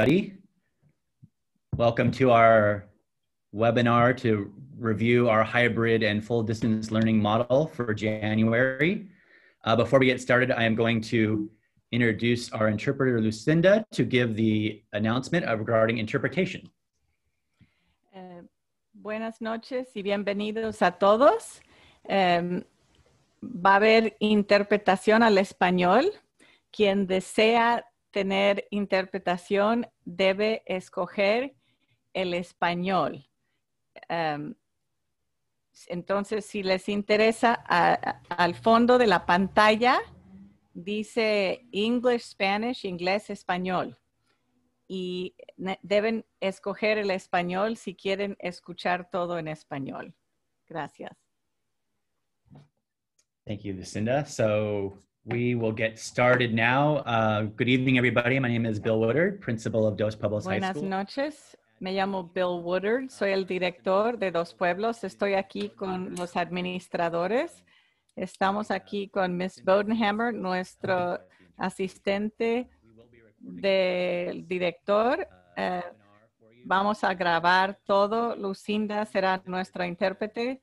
Buddy. Welcome to our webinar to review our hybrid and full distance learning model for January. Uh, before we get started, I am going to introduce our interpreter, Lucinda, to give the announcement regarding interpretation. Uh, buenas noches y bienvenidos a todos. Um, va a haber interpretación al español. Quien desea tener interpretación, debe escoger el español. Em, entonces, si les interesa, al fondo de la pantalla dice English, Spanish, inglés, español. Y deben escoger el español si quieren escuchar todo en español. Gracias. Thank you, Lucinda. So We will get started now. Uh, good evening, everybody. My name is Bill Woodard, principal of Dos Pueblos Buenas High School. Buenas noches. Me llamo Bill Woodard. Soy el director de Dos Pueblos. Estoy aquí con los administradores. Estamos aquí con Miss Bodenhammer, nuestro asistente del director. Eh, vamos a grabar todo. Lucinda será nuestra intérprete.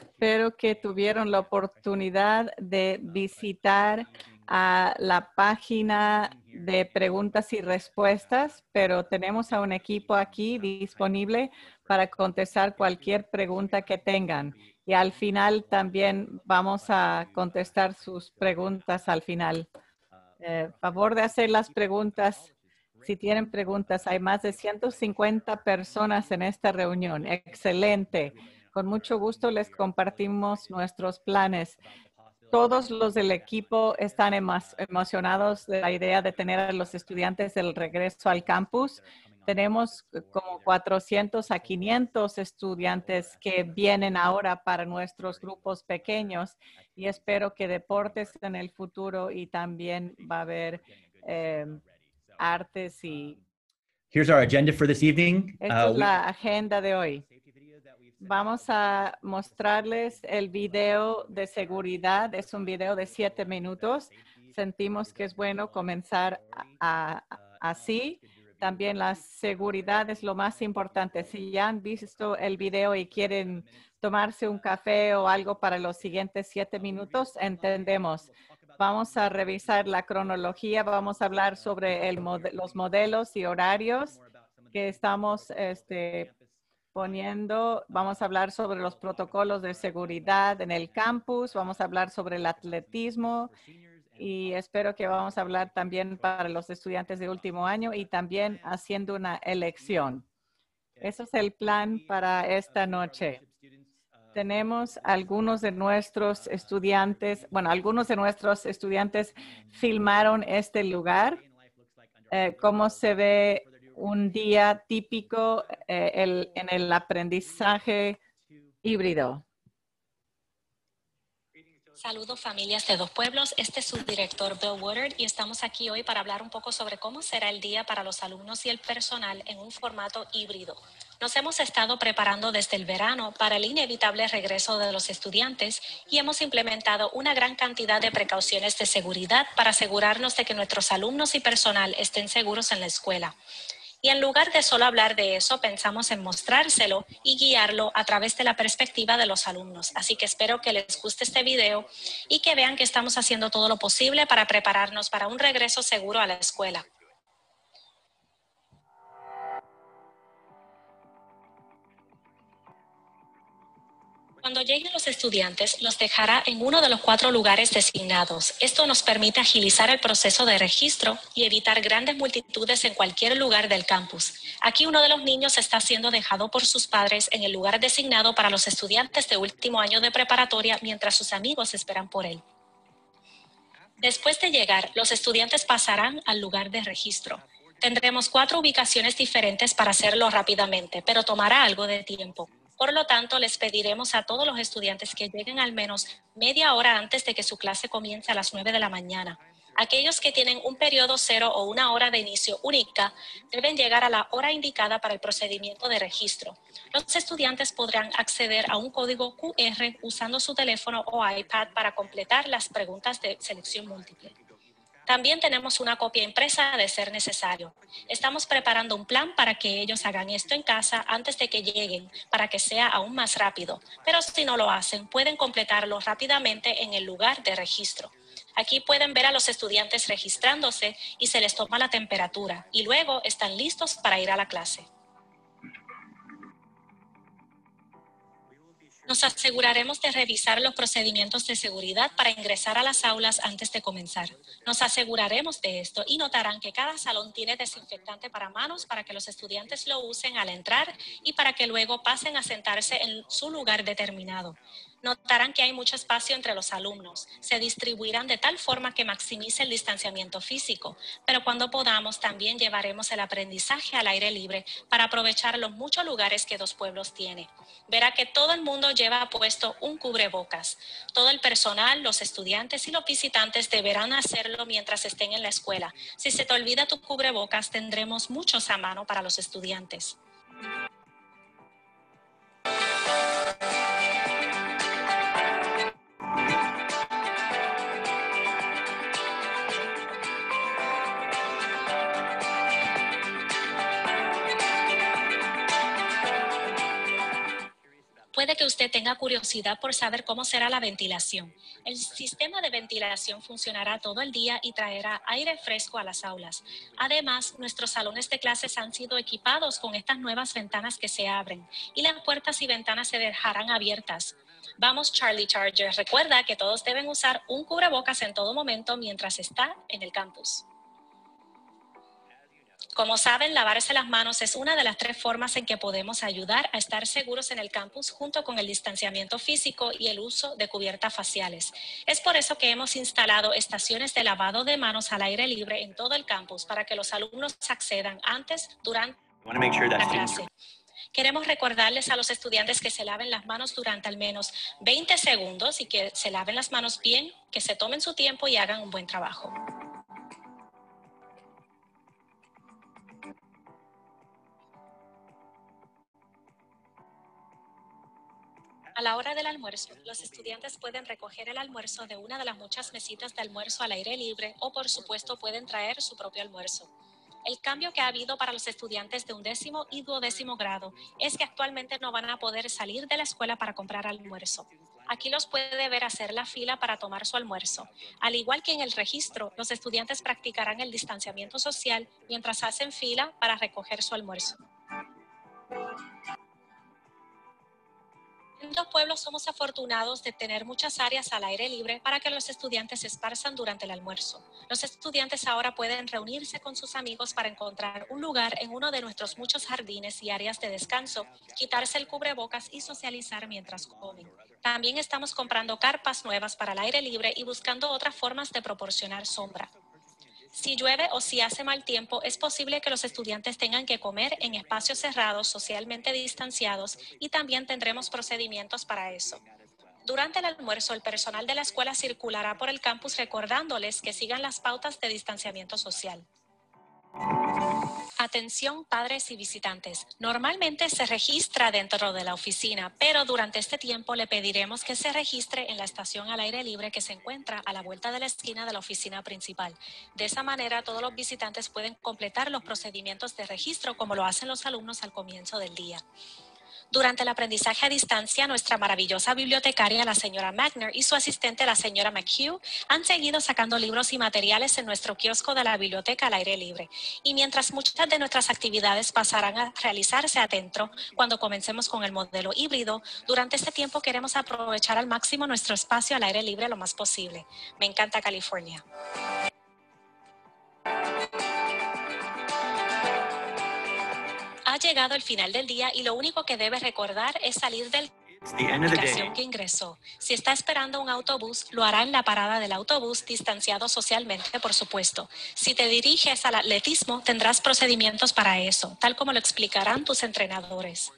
Espero que tuvieron la oportunidad de visitar a la página de preguntas y respuestas, pero tenemos a un equipo aquí disponible para contestar cualquier pregunta que tengan. Y al final también vamos a contestar sus preguntas al final. Eh, favor de hacer las preguntas. Si tienen preguntas, hay más de 150 personas en esta reunión. Excelente. Con mucho gusto les compartimos nuestros planes. Todos los del equipo están emocionados de la idea de tener a los estudiantes del regreso al campus. Tenemos como 400 a 500 estudiantes que vienen ahora para nuestros grupos pequeños y espero que deportes en el futuro y también va a haber eh, artes y Here's our agenda for this evening. es uh, la agenda de hoy. Vamos a mostrarles el video de seguridad. Es un video de siete minutos. Sentimos que es bueno comenzar así. También la seguridad es lo más importante. Si ya han visto el video y quieren tomarse un café o algo para los siguientes siete minutos, entendemos. Vamos a revisar la cronología. Vamos a hablar sobre el, los modelos y horarios que estamos este, poniendo, vamos a hablar sobre los protocolos de seguridad en el campus, vamos a hablar sobre el atletismo y espero que vamos a hablar también para los estudiantes de último año y también haciendo una elección. Ese es el plan para esta noche. Tenemos algunos de nuestros estudiantes, bueno, algunos de nuestros estudiantes filmaron este lugar, eh, cómo se ve un día típico eh, en el aprendizaje híbrido. Saludos familias de Dos Pueblos, este es su director Bill Woodard y estamos aquí hoy para hablar un poco sobre cómo será el día para los alumnos y el personal en un formato híbrido. Nos hemos estado preparando desde el verano para el inevitable regreso de los estudiantes y hemos implementado una gran cantidad de precauciones de seguridad para asegurarnos de que nuestros alumnos y personal estén seguros en la escuela y en lugar de solo hablar de eso, pensamos en mostrárselo y guiarlo a través de la perspectiva de los alumnos. Así que espero que les guste este video y que vean que estamos haciendo todo lo posible para prepararnos para un regreso seguro a la escuela. Cuando lleguen los estudiantes, los dejará en uno de los cuatro lugares designados. Esto nos permite agilizar el proceso de registro y evitar grandes multitudes en cualquier lugar del campus. Aquí uno de los niños está siendo dejado por sus padres en el lugar designado para los estudiantes de último año de preparatoria mientras sus amigos esperan por él. Después de llegar, los estudiantes pasarán al lugar de registro. Tendremos cuatro ubicaciones diferentes para hacerlo rápidamente, pero tomará algo de tiempo. Por lo tanto, les pediremos a todos los estudiantes que lleguen al menos media hora antes de que su clase comience a las 9 de la mañana. Aquellos que tienen un periodo cero o una hora de inicio única deben llegar a la hora indicada para el procedimiento de registro. Los estudiantes podrán acceder a un código QR usando su teléfono o iPad para completar las preguntas de selección múltiple. También tenemos una copia impresa de ser necesario. Estamos preparando un plan para que ellos hagan esto en casa antes de que lleguen, para que sea aún más rápido. Pero si no lo hacen, pueden completarlo rápidamente en el lugar de registro. Aquí pueden ver a los estudiantes registrándose y se les toma la temperatura y luego están listos para ir a la clase. Nos aseguraremos de revisar los procedimientos de seguridad para ingresar a las aulas antes de comenzar. Nos aseguraremos de esto y notarán que cada salón tiene desinfectante para manos para que los estudiantes lo usen al entrar y para que luego pasen a sentarse en su lugar determinado notarán que hay mucho espacio entre los alumnos. Se distribuirán de tal forma que maximice el distanciamiento físico, pero cuando podamos también llevaremos el aprendizaje al aire libre para aprovechar los muchos lugares que Dos Pueblos tiene. Verá que todo el mundo lleva puesto un cubrebocas. Todo el personal, los estudiantes y los visitantes deberán hacerlo mientras estén en la escuela. Si se te olvida tu cubrebocas, tendremos muchos a mano para los estudiantes. Puede que usted tenga curiosidad por saber cómo será la ventilación. El sistema de ventilación funcionará todo el día y traerá aire fresco a las aulas. Además, nuestros salones de clases han sido equipados con estas nuevas ventanas que se abren y las puertas y ventanas se dejarán abiertas. Vamos, Charlie Charger. Recuerda que todos deben usar un cubrebocas en todo momento mientras está en el campus. Como saben, lavarse las manos es una de las tres formas en que podemos ayudar a estar seguros en el campus junto con el distanciamiento físico y el uso de cubiertas faciales. Es por eso que hemos instalado estaciones de lavado de manos al aire libre en todo el campus para que los alumnos accedan antes, durante la clase. Queremos recordarles a los estudiantes que se laven las manos durante al menos 20 segundos y que se laven las manos bien, que se tomen su tiempo y hagan un buen trabajo. la hora del almuerzo, los estudiantes pueden recoger el almuerzo de una de las muchas mesitas de almuerzo al aire libre o, por supuesto, pueden traer su propio almuerzo. El cambio que ha habido para los estudiantes de undécimo y duodécimo grado es que actualmente no van a poder salir de la escuela para comprar almuerzo. Aquí los puede ver hacer la fila para tomar su almuerzo. Al igual que en el registro, los estudiantes practicarán el distanciamiento social mientras hacen fila para recoger su almuerzo. Los pueblos somos afortunados de tener muchas áreas al aire libre para que los estudiantes se esparzan durante el almuerzo. Los estudiantes ahora pueden reunirse con sus amigos para encontrar un lugar en uno de nuestros muchos jardines y áreas de descanso, quitarse el cubrebocas y socializar mientras comen. También estamos comprando carpas nuevas para el aire libre y buscando otras formas de proporcionar sombra. Si llueve o si hace mal tiempo, es posible que los estudiantes tengan que comer en espacios cerrados, socialmente distanciados, y también tendremos procedimientos para eso. Durante el almuerzo, el personal de la escuela circulará por el campus recordándoles que sigan las pautas de distanciamiento social. Atención padres y visitantes. Normalmente se registra dentro de la oficina, pero durante este tiempo le pediremos que se registre en la estación al aire libre que se encuentra a la vuelta de la esquina de la oficina principal. De esa manera, todos los visitantes pueden completar los procedimientos de registro como lo hacen los alumnos al comienzo del día. Durante el aprendizaje a distancia, nuestra maravillosa bibliotecaria, la señora Magner, y su asistente, la señora McHugh, han seguido sacando libros y materiales en nuestro kiosco de la biblioteca al aire libre. Y mientras muchas de nuestras actividades pasarán a realizarse adentro cuando comencemos con el modelo híbrido, durante este tiempo queremos aprovechar al máximo nuestro espacio al aire libre lo más posible. Me encanta California. llegado el final del día y lo único que debes recordar es salir del que ingresó. Si está esperando un autobús, lo hará en la parada del autobús, distanciado socialmente, por supuesto. Si te diriges al atletismo, tendrás procedimientos para eso, tal como lo explicarán tus entrenadores.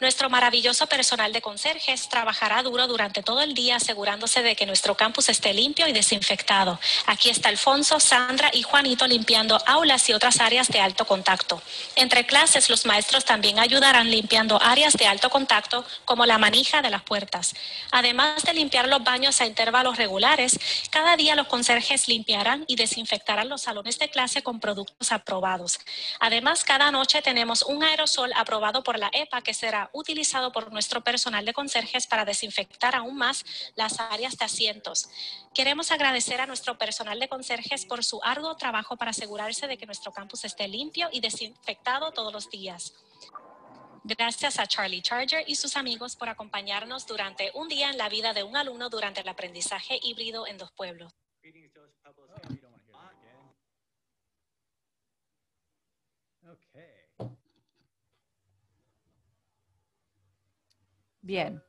Nuestro maravilloso personal de conserjes trabajará duro durante todo el día asegurándose de que nuestro campus esté limpio y desinfectado. Aquí está Alfonso, Sandra y Juanito limpiando aulas y otras áreas de alto contacto. Entre clases, los maestros también ayudarán limpiando áreas de alto contacto como la manija de las puertas. Además de limpiar los baños a intervalos regulares, cada día los conserjes limpiarán y desinfectarán los salones de clase con productos aprobados. Además, cada noche tenemos un aerosol aprobado por la EPA que será utilizado por nuestro personal de conserjes para desinfectar aún más las áreas de asientos. Queremos agradecer a nuestro personal de conserjes por su arduo trabajo para asegurarse de que nuestro campus esté limpio y desinfectado todos los días. Gracias a Charlie Charger y sus amigos por acompañarnos durante un día en la vida de un alumno durante el aprendizaje híbrido en dos pueblos. Bien.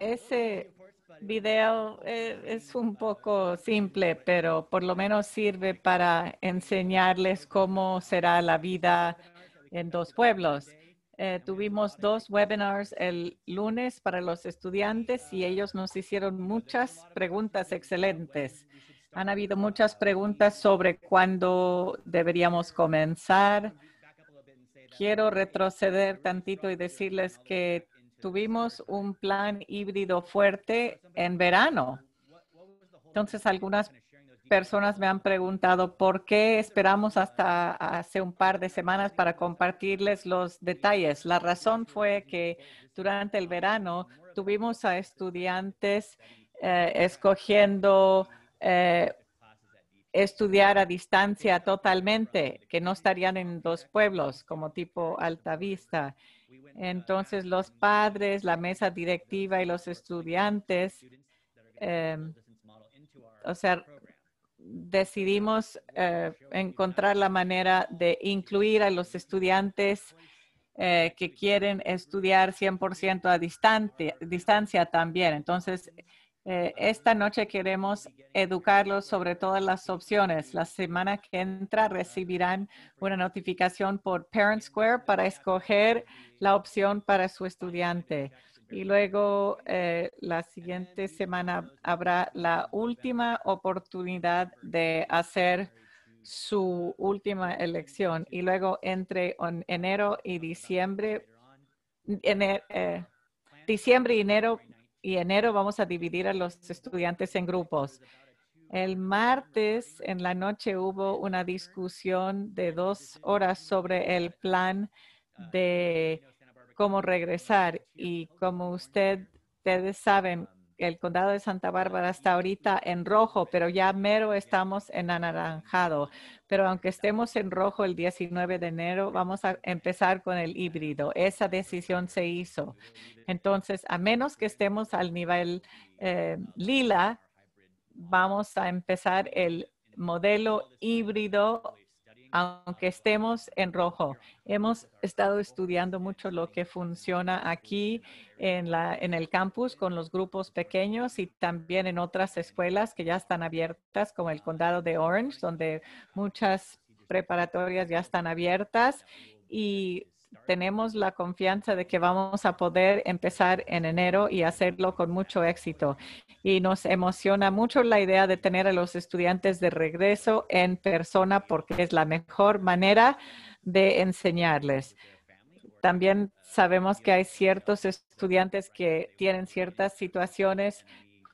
Ese video eh, es un poco simple, pero por lo menos sirve para enseñarles cómo será la vida en dos pueblos. Eh, tuvimos dos webinars el lunes para los estudiantes y ellos nos hicieron muchas preguntas excelentes. Han habido muchas preguntas sobre cuándo deberíamos comenzar, quiero retroceder tantito y decirles que tuvimos un plan híbrido fuerte en verano. Entonces, algunas personas me han preguntado por qué esperamos hasta hace un par de semanas para compartirles los detalles. La razón fue que durante el verano tuvimos a estudiantes eh, escogiendo eh, estudiar a distancia totalmente, que no estarían en dos pueblos como tipo Altavista. Entonces los padres, la mesa directiva y los estudiantes, em, o sea, decidimos eh, encontrar la manera de incluir a los estudiantes eh, que quieren estudiar 100% a distancia, distancia también. Entonces, eh, esta noche queremos educarlos sobre todas las opciones. La semana que entra recibirán una notificación por Parent Square para escoger la opción para su estudiante. Y luego eh, la siguiente semana habrá la última oportunidad de hacer su última elección. Y luego entre enero y diciembre, en, eh, diciembre y enero y enero vamos a dividir a los estudiantes en grupos. El martes en la noche hubo una discusión de dos horas sobre el plan de cómo regresar y como ustedes saben, el condado de Santa Bárbara está ahorita en rojo, pero ya mero estamos en anaranjado. Pero aunque estemos en rojo el 19 de enero, vamos a empezar con el híbrido. Esa decisión se hizo. Entonces, a menos que estemos al nivel eh, lila, vamos a empezar el modelo híbrido aunque estemos en rojo. Hemos estado estudiando mucho lo que funciona aquí en, la, en el campus con los grupos pequeños y también en otras escuelas que ya están abiertas, como el condado de Orange, donde muchas preparatorias ya están abiertas y tenemos la confianza de que vamos a poder empezar en enero y hacerlo con mucho éxito. Y nos emociona mucho la idea de tener a los estudiantes de regreso en persona porque es la mejor manera de enseñarles. También sabemos que hay ciertos estudiantes que tienen ciertas situaciones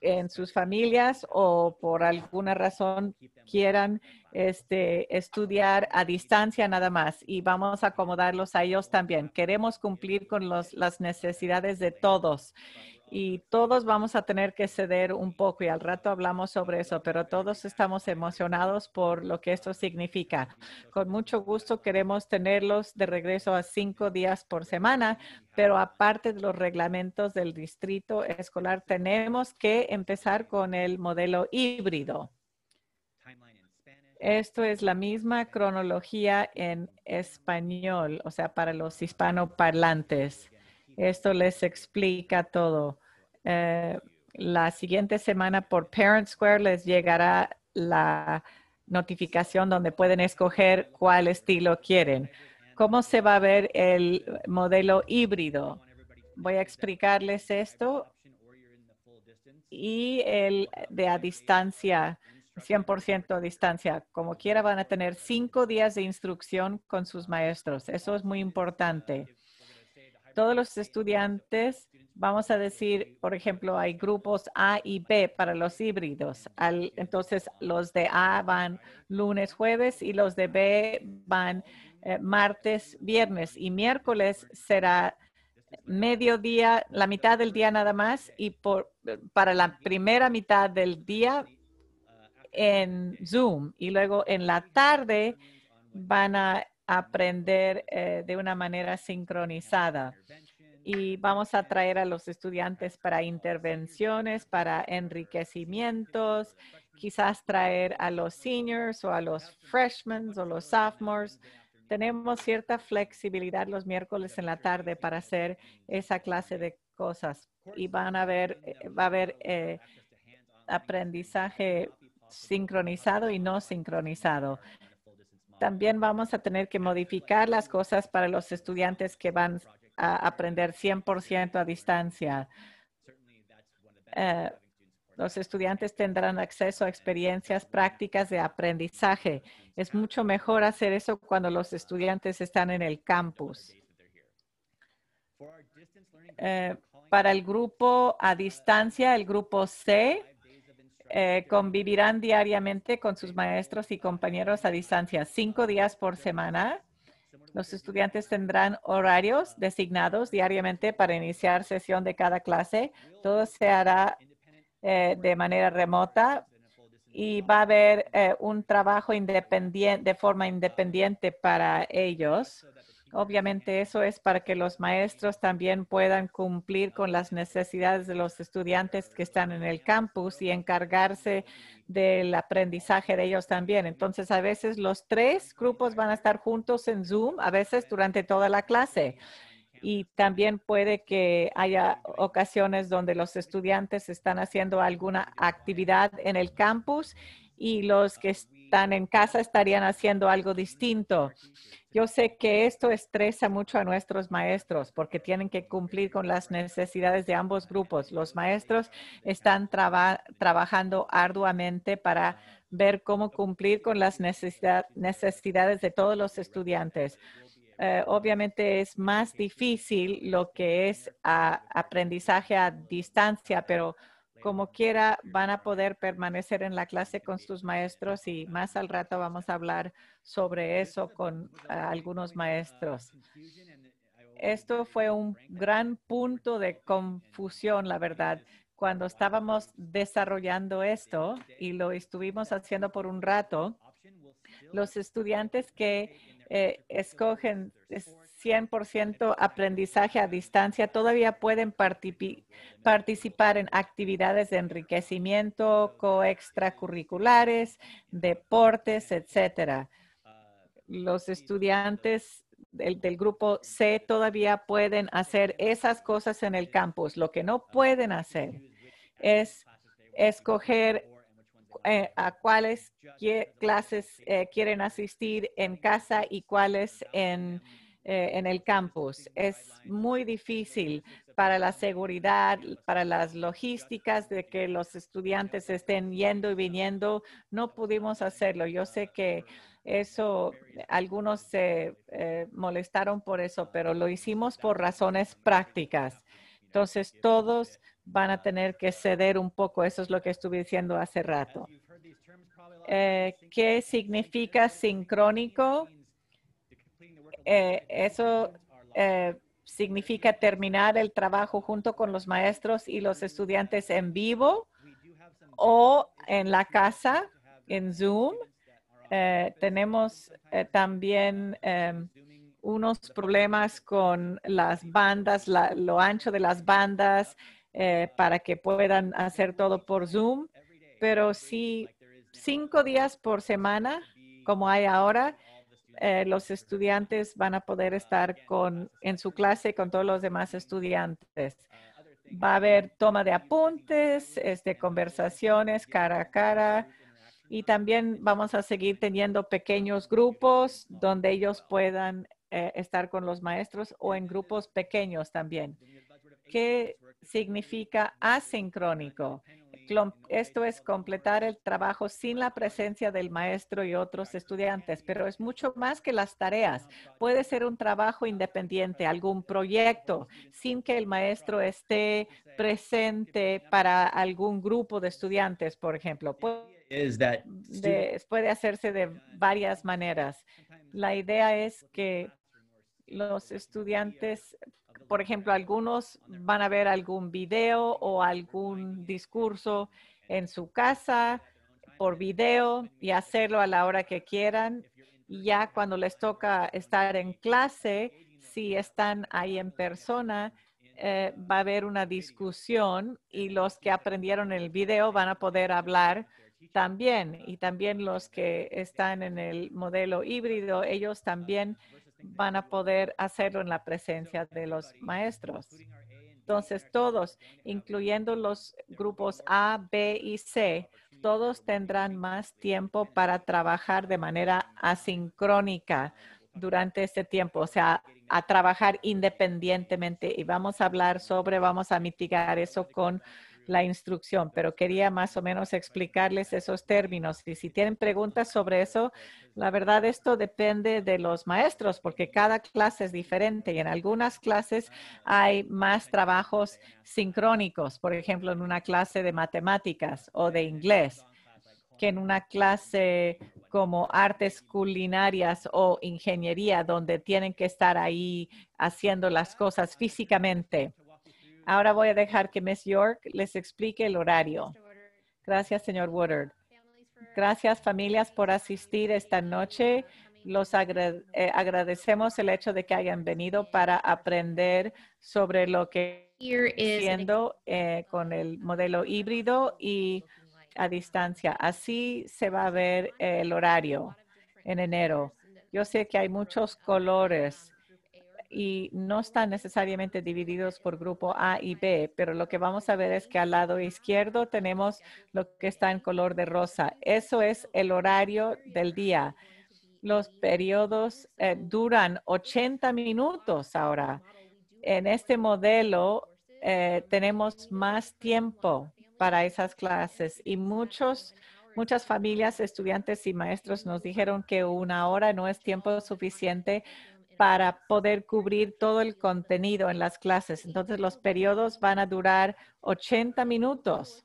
en sus familias o por alguna razón quieran este, estudiar a distancia nada más y vamos a acomodarlos a ellos también. Queremos cumplir con los, las necesidades de todos y todos vamos a tener que ceder un poco y al rato hablamos sobre eso, pero todos estamos emocionados por lo que esto significa. Con mucho gusto queremos tenerlos de regreso a cinco días por semana, pero aparte de los reglamentos del distrito escolar, tenemos que empezar con el modelo híbrido. Esto es la misma cronología en español, o sea, para los hispanoparlantes. Esto les explica todo. Eh, la siguiente semana por Parent Square les llegará la notificación donde pueden escoger cuál estilo quieren. ¿Cómo se va a ver el modelo híbrido? Voy a explicarles esto. Y el de a distancia 100% distancia. Como quiera, van a tener cinco días de instrucción con sus maestros. Eso es muy importante. Todos los estudiantes, vamos a decir, por ejemplo, hay grupos A y B para los híbridos. Al, entonces, los de A van lunes, jueves y los de B van eh, martes, viernes y miércoles será mediodía, la mitad del día nada más y por, para la primera mitad del día en Zoom y luego en la tarde van a aprender eh, de una manera sincronizada. Y vamos a traer a los estudiantes para intervenciones, para enriquecimientos, quizás traer a los seniors o a los freshmen o los sophomores. Tenemos cierta flexibilidad los miércoles en la tarde para hacer esa clase de cosas y van a ver, eh, va a haber eh, aprendizaje sincronizado y no sincronizado. También vamos a tener que modificar las cosas para los estudiantes que van a aprender 100% a distancia. Eh, los estudiantes tendrán acceso a experiencias prácticas de aprendizaje. Es mucho mejor hacer eso cuando los estudiantes están en el campus. Eh, para el grupo a distancia, el grupo C, eh, convivirán diariamente con sus maestros y compañeros a distancia, cinco días por semana. Los estudiantes tendrán horarios designados diariamente para iniciar sesión de cada clase. Todo se hará eh, de manera remota y va a haber eh, un trabajo independiente, de forma independiente para ellos obviamente eso es para que los maestros también puedan cumplir con las necesidades de los estudiantes que están en el campus y encargarse del aprendizaje de ellos también. Entonces, a veces los tres grupos van a estar juntos en Zoom, a veces durante toda la clase y también puede que haya ocasiones donde los estudiantes están haciendo alguna actividad en el campus y los que están en casa estarían haciendo algo distinto. Yo sé que esto estresa mucho a nuestros maestros porque tienen que cumplir con las necesidades de ambos grupos. Los maestros están trabajando arduamente para ver cómo cumplir con las necesidades de todos los estudiantes. Eh, obviamente es más difícil lo que es aprendizaje a distancia, pero como quiera van a poder permanecer en la clase con sus maestros y más al rato vamos a hablar sobre eso con ah, algunos maestros. Esto fue un gran punto de confusión, la verdad. Cuando estábamos desarrollando esto y lo estuvimos haciendo por un rato, los estudiantes que eh, escogen 100% aprendizaje a distancia, todavía pueden participar en actividades de enriquecimiento, coextracurriculares, deportes, etcétera. Los estudiantes del, grupo C todavía pueden hacer esas cosas en el campus. Lo que no pueden hacer es escoger eh, a cuáles clases eh, quieren asistir en casa y cuáles en eh, en el campus. Es muy difícil para la seguridad, para las logísticas de que los estudiantes estén yendo y viniendo. No pudimos hacerlo. Yo sé que eso, algunos se eh, molestaron por eso, pero lo hicimos por razones prácticas. Entonces, todos van a tener que ceder un poco. Eso es lo que estuve diciendo hace rato. Eh, ¿Qué significa sincrónico? Eh, eso eh, significa terminar el trabajo junto con los maestros y los estudiantes en vivo o en la casa, en Zoom. Eh, tenemos también unos problemas con las bandas, lo ancho de las bandas para que puedan hacer todo por Zoom, pero sí cinco días por semana, como hay ahora, eh, los estudiantes van a poder estar con, en su clase con todos los demás estudiantes. Va a haber toma de apuntes, este, conversaciones cara a cara y también vamos a seguir teniendo pequeños grupos donde ellos puedan eh, estar con los maestros o en grupos pequeños también. ¿Qué significa asincrónico? Esto es completar el trabajo sin la presencia del maestro y otros estudiantes, pero es mucho más que las tareas. Puede ser un trabajo independiente, algún proyecto, sin que el maestro esté presente para algún grupo de estudiantes, por ejemplo. puede hacerse de varias maneras. La idea es que los estudiantes por ejemplo, algunos van a ver algún video o algún discurso en su casa por video y hacerlo a la hora que quieran. Y ya cuando les toca estar en clase, si están ahí en persona, eh, va a haber una discusión y los que aprendieron el video van a poder hablar también. Y también los que están en el modelo híbrido, ellos también van a poder hacerlo en la presencia de los maestros. Entonces, todos, incluyendo los grupos A, B y C, todos tendrán más tiempo para trabajar de manera asincrónica durante este tiempo, o sea, a trabajar independientemente. Y vamos a hablar sobre, vamos a mitigar eso con la instrucción, pero quería más o menos explicarles esos términos. Y si tienen preguntas sobre eso, la verdad esto depende de los maestros porque cada clase es diferente y en algunas clases hay más trabajos sincrónicos, por ejemplo, en una clase de matemáticas o de inglés que en una clase como artes culinarias o ingeniería, donde tienen que estar ahí haciendo las cosas físicamente. Ahora voy a dejar que Miss York les explique el horario. Gracias, señor Woodard. Gracias, familias, por asistir esta noche. Los eh, agradecemos el hecho de que hayan venido para aprender sobre lo que haciendo eh, con el modelo híbrido y a distancia. Así se va a ver el horario en enero. Yo sé que hay muchos colores y no están necesariamente divididos por grupo A y B, pero lo que vamos a ver es que al lado izquierdo tenemos lo que está en color de rosa. Eso es el horario del día. Los periodos eh, duran 80 minutos ahora. En este modelo eh, tenemos más tiempo para esas clases y muchos Muchas familias, estudiantes y maestros nos dijeron que una hora no es tiempo suficiente para poder cubrir todo el contenido en las clases. Entonces, los periodos van a durar 80 minutos.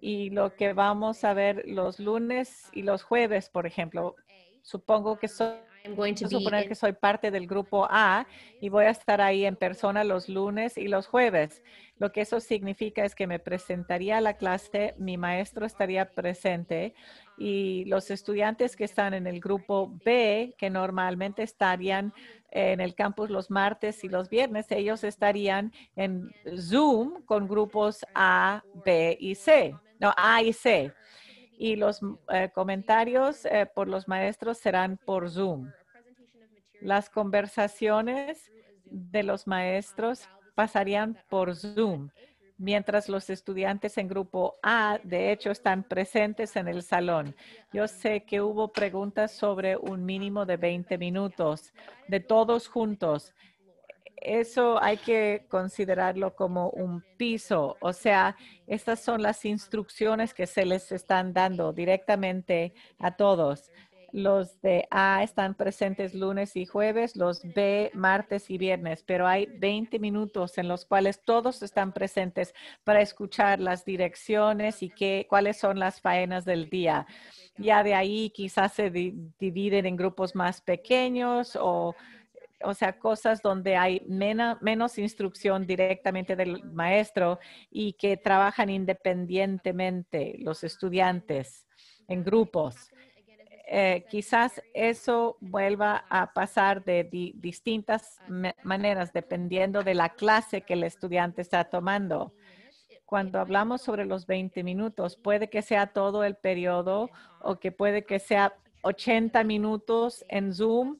Y lo que vamos a ver los lunes y los jueves, por ejemplo, supongo que son Voy a suponer que soy parte del grupo A y voy a estar ahí en persona los lunes y los jueves. Lo que eso significa es que me presentaría a la clase, mi maestro estaría presente y los estudiantes que están en el grupo B, que normalmente estarían en el campus los martes y los viernes, ellos estarían en Zoom con grupos A, B y C. No, A y C y los eh, comentarios eh, por los maestros serán por Zoom. Las conversaciones de los maestros pasarían por Zoom, mientras los estudiantes en grupo A, de hecho, están presentes en el salón. Yo sé que hubo preguntas sobre un mínimo de 20 minutos de todos juntos eso hay que considerarlo como un piso, o sea, estas son las instrucciones que se les están dando directamente a todos. Los de A están presentes lunes y jueves, los B martes y viernes, pero hay 20 minutos en los cuales todos están presentes para escuchar las direcciones y qué, cuáles son las faenas del día. Ya de ahí quizás se dividen en grupos más pequeños o o sea, cosas donde hay menos instrucción directamente del maestro y que trabajan independientemente los estudiantes en grupos. Eh, quizás eso vuelva a pasar de distintas maneras dependiendo de la clase que el estudiante está tomando. Cuando hablamos sobre los 20 minutos, puede que sea todo el periodo o que puede que sea 80 minutos en Zoom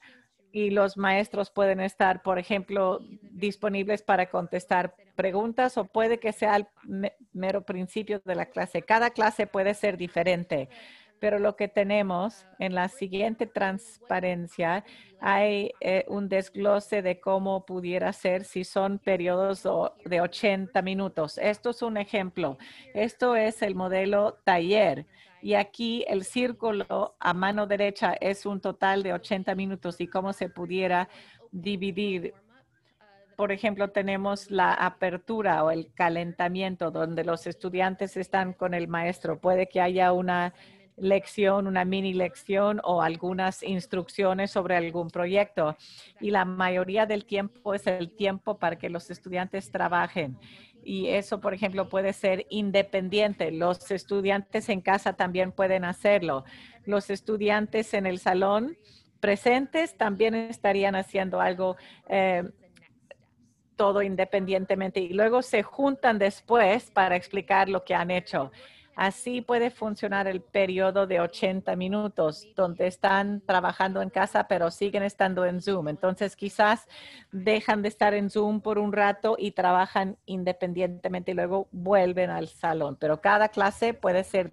y los maestros pueden estar, por ejemplo, disponibles para contestar preguntas o puede que sea el mero principio de la clase. Cada clase puede ser diferente, pero lo que tenemos en la siguiente transparencia hay eh, un desglose de cómo pudiera ser si son periodos de 80 minutos. Esto es un ejemplo. Esto es el modelo taller y aquí el círculo a mano derecha es un total de 80 minutos y cómo se pudiera dividir. Por ejemplo, tenemos la apertura o el calentamiento donde los estudiantes están con el maestro. Puede que haya una lección, una mini lección o algunas instrucciones sobre algún proyecto. Y la mayoría del tiempo es el tiempo para que los estudiantes trabajen y eso, por ejemplo, puede ser independiente. Los estudiantes en casa también pueden hacerlo. Los estudiantes en el salón presentes también estarían haciendo algo eh, todo independientemente y luego se juntan después para explicar lo que han hecho. Así puede funcionar el periodo de 80 minutos, donde están trabajando en casa, pero siguen estando en Zoom. Entonces, quizás dejan de estar en Zoom por un rato y trabajan independientemente y luego vuelven al salón. Pero cada clase puede ser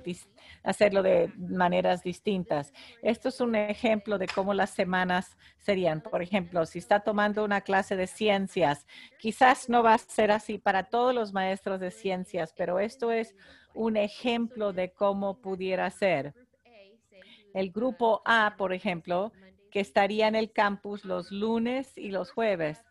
hacerlo de maneras distintas. Esto es un ejemplo de cómo las semanas serían. Por ejemplo, si está tomando una clase de ciencias, quizás no va a ser así para todos los maestros de ciencias, pero esto es un ejemplo de cómo pudiera ser. El grupo A, por ejemplo, que estaría en el campus los lunes y los jueves.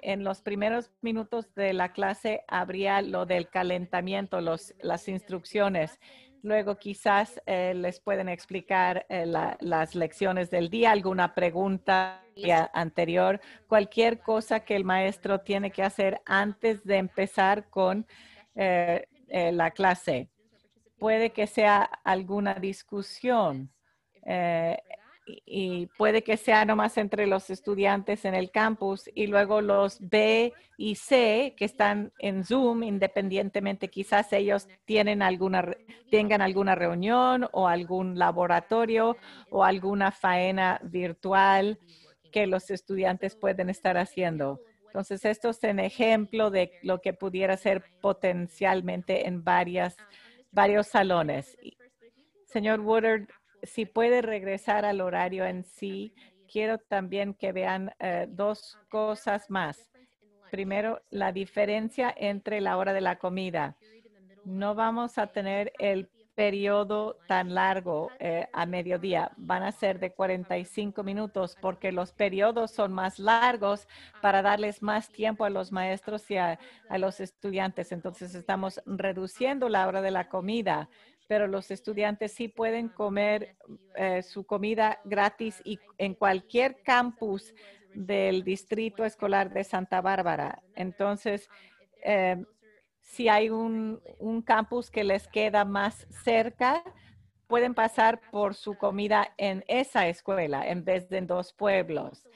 En los primeros minutos de la clase habría lo del calentamiento, los, las instrucciones. Luego quizás eh, les pueden explicar eh, las lecciones del día, alguna pregunta anterior, cualquier cosa que el maestro tiene que hacer antes de empezar con eh, eh, la clase. Puede que sea alguna discusión eh, y puede que sea nomás entre los estudiantes en el campus y luego los B y C que están en Zoom independientemente, quizás ellos tienen alguna, tengan alguna reunión o algún laboratorio o alguna faena virtual que los estudiantes pueden estar haciendo. Entonces, esto es un ejemplo de lo que pudiera ser potencialmente en varias, varios salones. Señor Woodard, si puede regresar al horario en sí, quiero también que vean eh, dos cosas más. Primero, la diferencia entre la hora de la comida. No vamos a tener el periodo tan largo eh, a mediodía. Van a ser de 45 minutos porque los periodos son más largos para darles más tiempo a los maestros y a, los estudiantes. Entonces estamos reduciendo la hora de la comida, pero los estudiantes sí pueden comer eh, su comida gratis y en cualquier campus del distrito escolar de Santa Bárbara. Entonces, eh, si hay un, campus que les queda más cerca, pueden pasar por su comida en esa escuela en vez de en dos pueblos.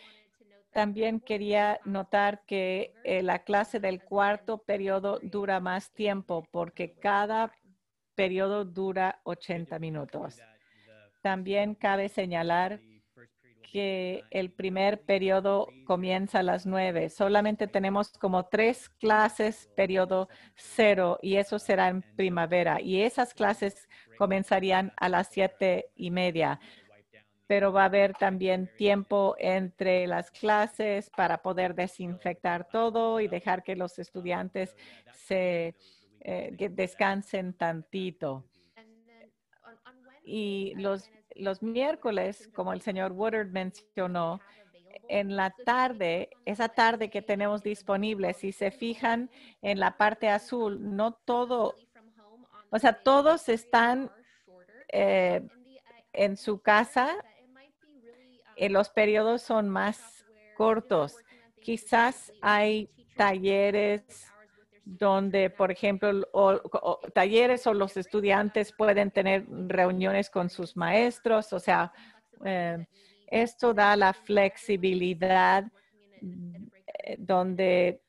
También quería notar que eh, la clase del cuarto periodo dura más tiempo porque cada periodo dura 80 minutos. También cabe señalar que el primer periodo comienza a las nueve Solamente tenemos como tres clases periodo cero y eso será en primavera. Y esas clases comenzarían a las siete y media. Pero va a haber también tiempo entre las clases para poder desinfectar todo y dejar que los estudiantes se eh, descansen tantito y los los miércoles, como el señor Woodard mencionó, en la tarde, esa tarde que tenemos disponible, si se fijan en la parte azul, no todo, o sea, todos están eh, en su casa, eh, los periodos son más cortos. Quizás hay talleres donde, por ejemplo, talleres o los estudiantes pueden tener reuniones con sus maestros. O sea, eh, esto da la flexibilidad eh, donde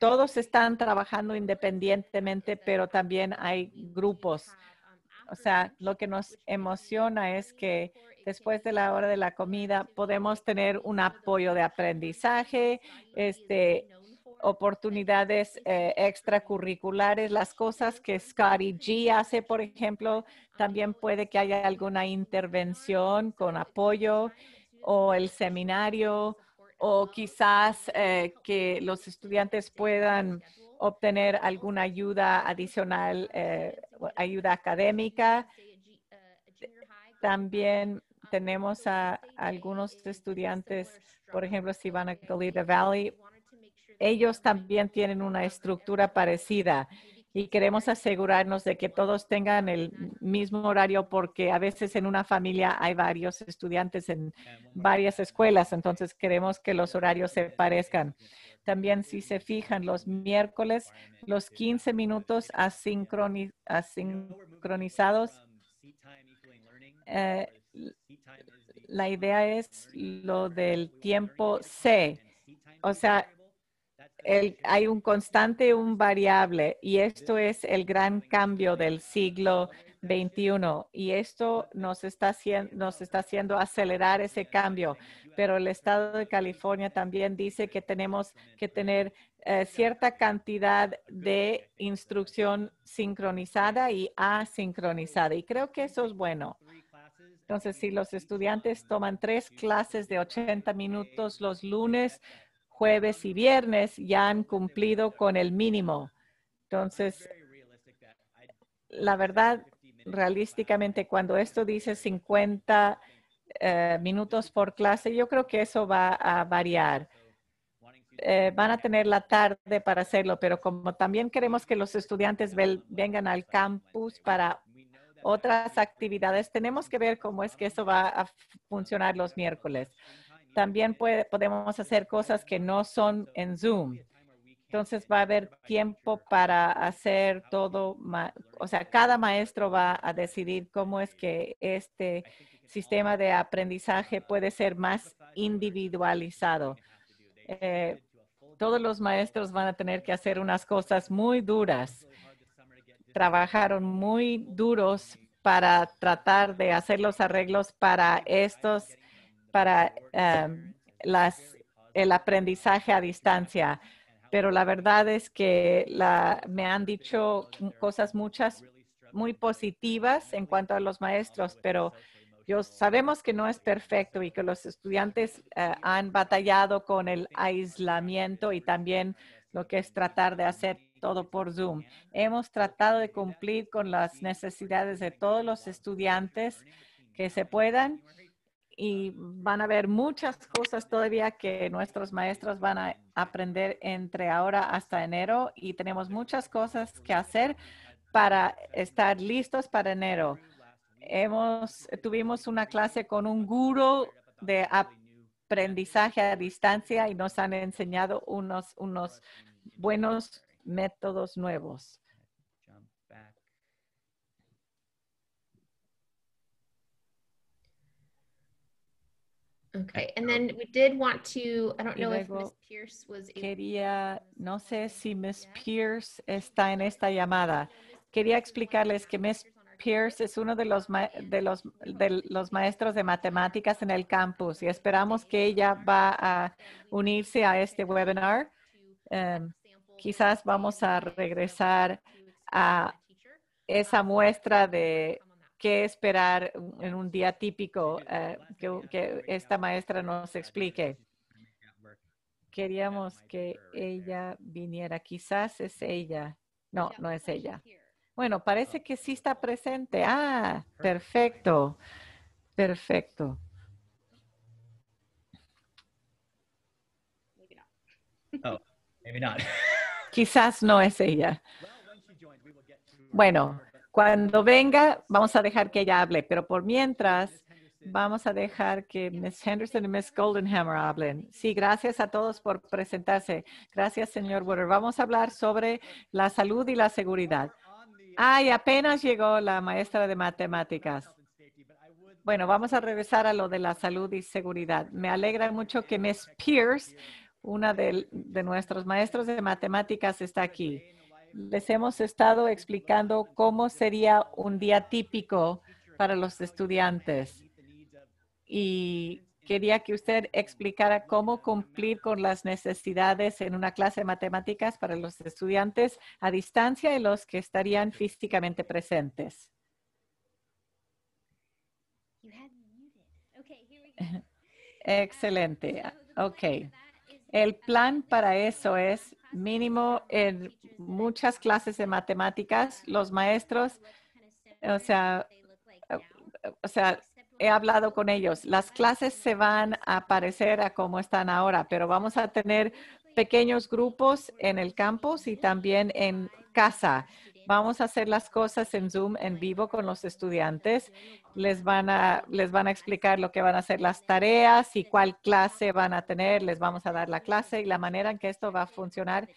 todos están trabajando independientemente, pero también hay grupos. O sea, lo que nos emociona es que después de la hora de la comida podemos tener un apoyo de aprendizaje, este, oportunidades eh, extracurriculares, las cosas que Scotty G hace, por ejemplo, también puede que haya alguna intervención con apoyo o el seminario o quizás eh, que los estudiantes puedan obtener alguna ayuda adicional, eh, ayuda académica. También tenemos a algunos estudiantes, por ejemplo, si van a Valley, ellos también tienen una estructura parecida y queremos asegurarnos de que todos tengan el mismo horario porque a veces en una familia hay varios estudiantes en varias escuelas, entonces queremos que los horarios se parezcan. También si se fijan los miércoles, los 15 minutos asincronizados. Eh, la idea es lo del tiempo C, o sea, hay un constante, un variable, y esto es el gran cambio del siglo XXI, y esto nos está, nos está haciendo acelerar ese cambio, pero el Estado de California también dice que tenemos que tener eh, cierta cantidad de instrucción sincronizada y asincronizada, y creo que eso es bueno. Entonces, si los estudiantes toman tres clases de 80 minutos los lunes, jueves y viernes ya han cumplido con el mínimo. Entonces, la verdad, realísticamente, cuando esto dice 50 eh, minutos por clase, yo creo que eso va a variar. Eh, van a tener la tarde para hacerlo, pero como también queremos que los estudiantes vengan al campus para otras actividades, tenemos que ver cómo es que eso va a funcionar los miércoles. También podemos hacer cosas que no son en Zoom. Entonces va a haber tiempo para hacer todo, o sea, cada maestro va a decidir cómo es que este sistema de aprendizaje puede ser más individualizado. Eh, todos los maestros van a tener que hacer unas cosas muy duras. Trabajaron muy duros para tratar de hacer los arreglos para estos para em, las, el aprendizaje a distancia, pero la verdad es que la, me han dicho cosas muchas muy positivas en cuanto a los maestros, pero yo sabemos que no es perfecto y que los estudiantes eh, han batallado con el aislamiento y también lo que es tratar de hacer todo por Zoom. Hemos tratado de cumplir con las necesidades de todos los estudiantes que se puedan y van a haber muchas cosas todavía que nuestros maestros van a aprender entre ahora hasta enero y tenemos muchas cosas que hacer para estar listos para enero. Hemos, tuvimos una clase con un guru de aprendizaje a distancia y nos han enseñado unos, unos buenos métodos nuevos. Okay, Quería, no sé si Miss Pierce está en esta llamada. Quería explicarles que Miss Pierce es uno de los, de los, de los maestros de matemáticas en el campus y esperamos que ella va a unirse a este webinar. Em, quizás vamos a regresar a esa muestra de qué esperar en un día típico eh, que, esta maestra nos explique. Queríamos que ella viniera. Quizás es ella. No, no es ella. Bueno, parece que sí está presente. Ah, perfecto. Perfecto. Oh, maybe not. Quizás no es ella. Bueno, cuando venga, vamos a dejar que ella hable, pero por mientras, vamos a dejar que Ms. Henderson y Ms. Goldenhammer hablen. Sí, gracias a todos por presentarse. Gracias, señor Water. Vamos a hablar sobre la salud y la seguridad. Ay, apenas llegó la maestra de matemáticas. Bueno, vamos a regresar a lo de la salud y seguridad. Me alegra mucho que Ms. Pierce, una de, de nuestros maestros de matemáticas, está aquí les hemos estado explicando cómo sería un día típico para los estudiantes. Y quería que usted explicara cómo cumplir con las necesidades en una clase de matemáticas para los estudiantes a distancia y los que estarían físicamente presentes. Excelente. Ok. El plan para eso es mínimo en muchas clases de matemáticas, los maestros, o sea, o sea, he hablado con ellos. Las clases se van a parecer a como están ahora, pero vamos a tener pequeños grupos en el campus y también en casa. Vamos a hacer las cosas en Zoom en vivo con los estudiantes. Les van a, les van a explicar lo que van a hacer las tareas y cuál clase van a tener. Les vamos a dar la clase y la manera en que esto va a funcionar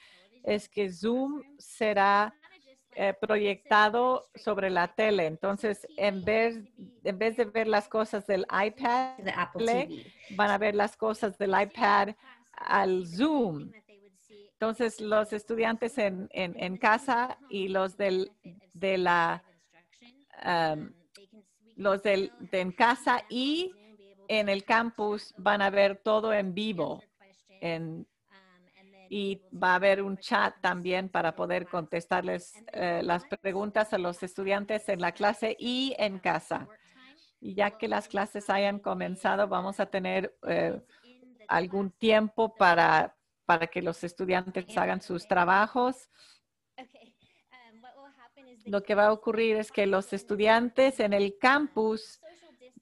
es que Zoom será eh, proyectado sobre la tele. Entonces, en vez, en vez de ver las cosas del iPad, van a ver las cosas del iPad al Zoom. Entonces, los estudiantes en, en, casa y los del, de la, um, los del, de en casa y en el campus van a ver todo en vivo. y va a haber un chat también para poder contestarles eh, las preguntas a los estudiantes en la clase y en casa. Y ya que las clases hayan comenzado, vamos a tener eh, algún tiempo para para que los estudiantes hagan sus trabajos. Um, Lo que va a ocurrir es que los estudiantes en el um, campus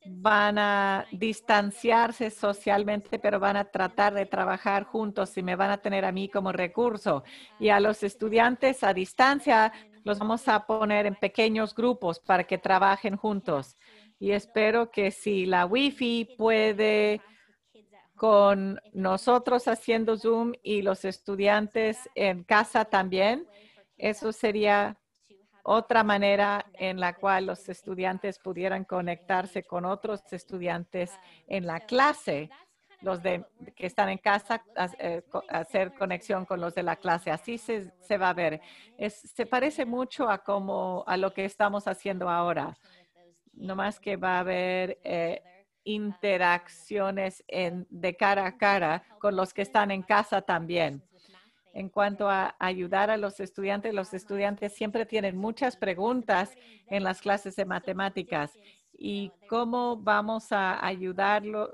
van a distanciarse socialmente, pero van a tratar de trabajar juntos y me van a tener a mí como recurso. Um, y a los estudiantes a distancia los vamos a poner en pequeños grupos para que trabajen juntos. Y espero que si la Wi-Fi puede con nosotros haciendo Zoom y los estudiantes en casa también. Eso sería otra manera en la cual los estudiantes pudieran conectarse con otros estudiantes en la clase. Los de, que están en casa, eh, hacer conexión con los de la clase. Así se, va a ver. se parece mucho a, como, a lo que estamos haciendo ahora. No más que va a haber eh, interacciones de cara a cara con los que están en casa también. En cuanto a ayudar a los estudiantes, los estudiantes siempre tienen muchas preguntas en las clases de matemáticas y cómo vamos a ayudarlos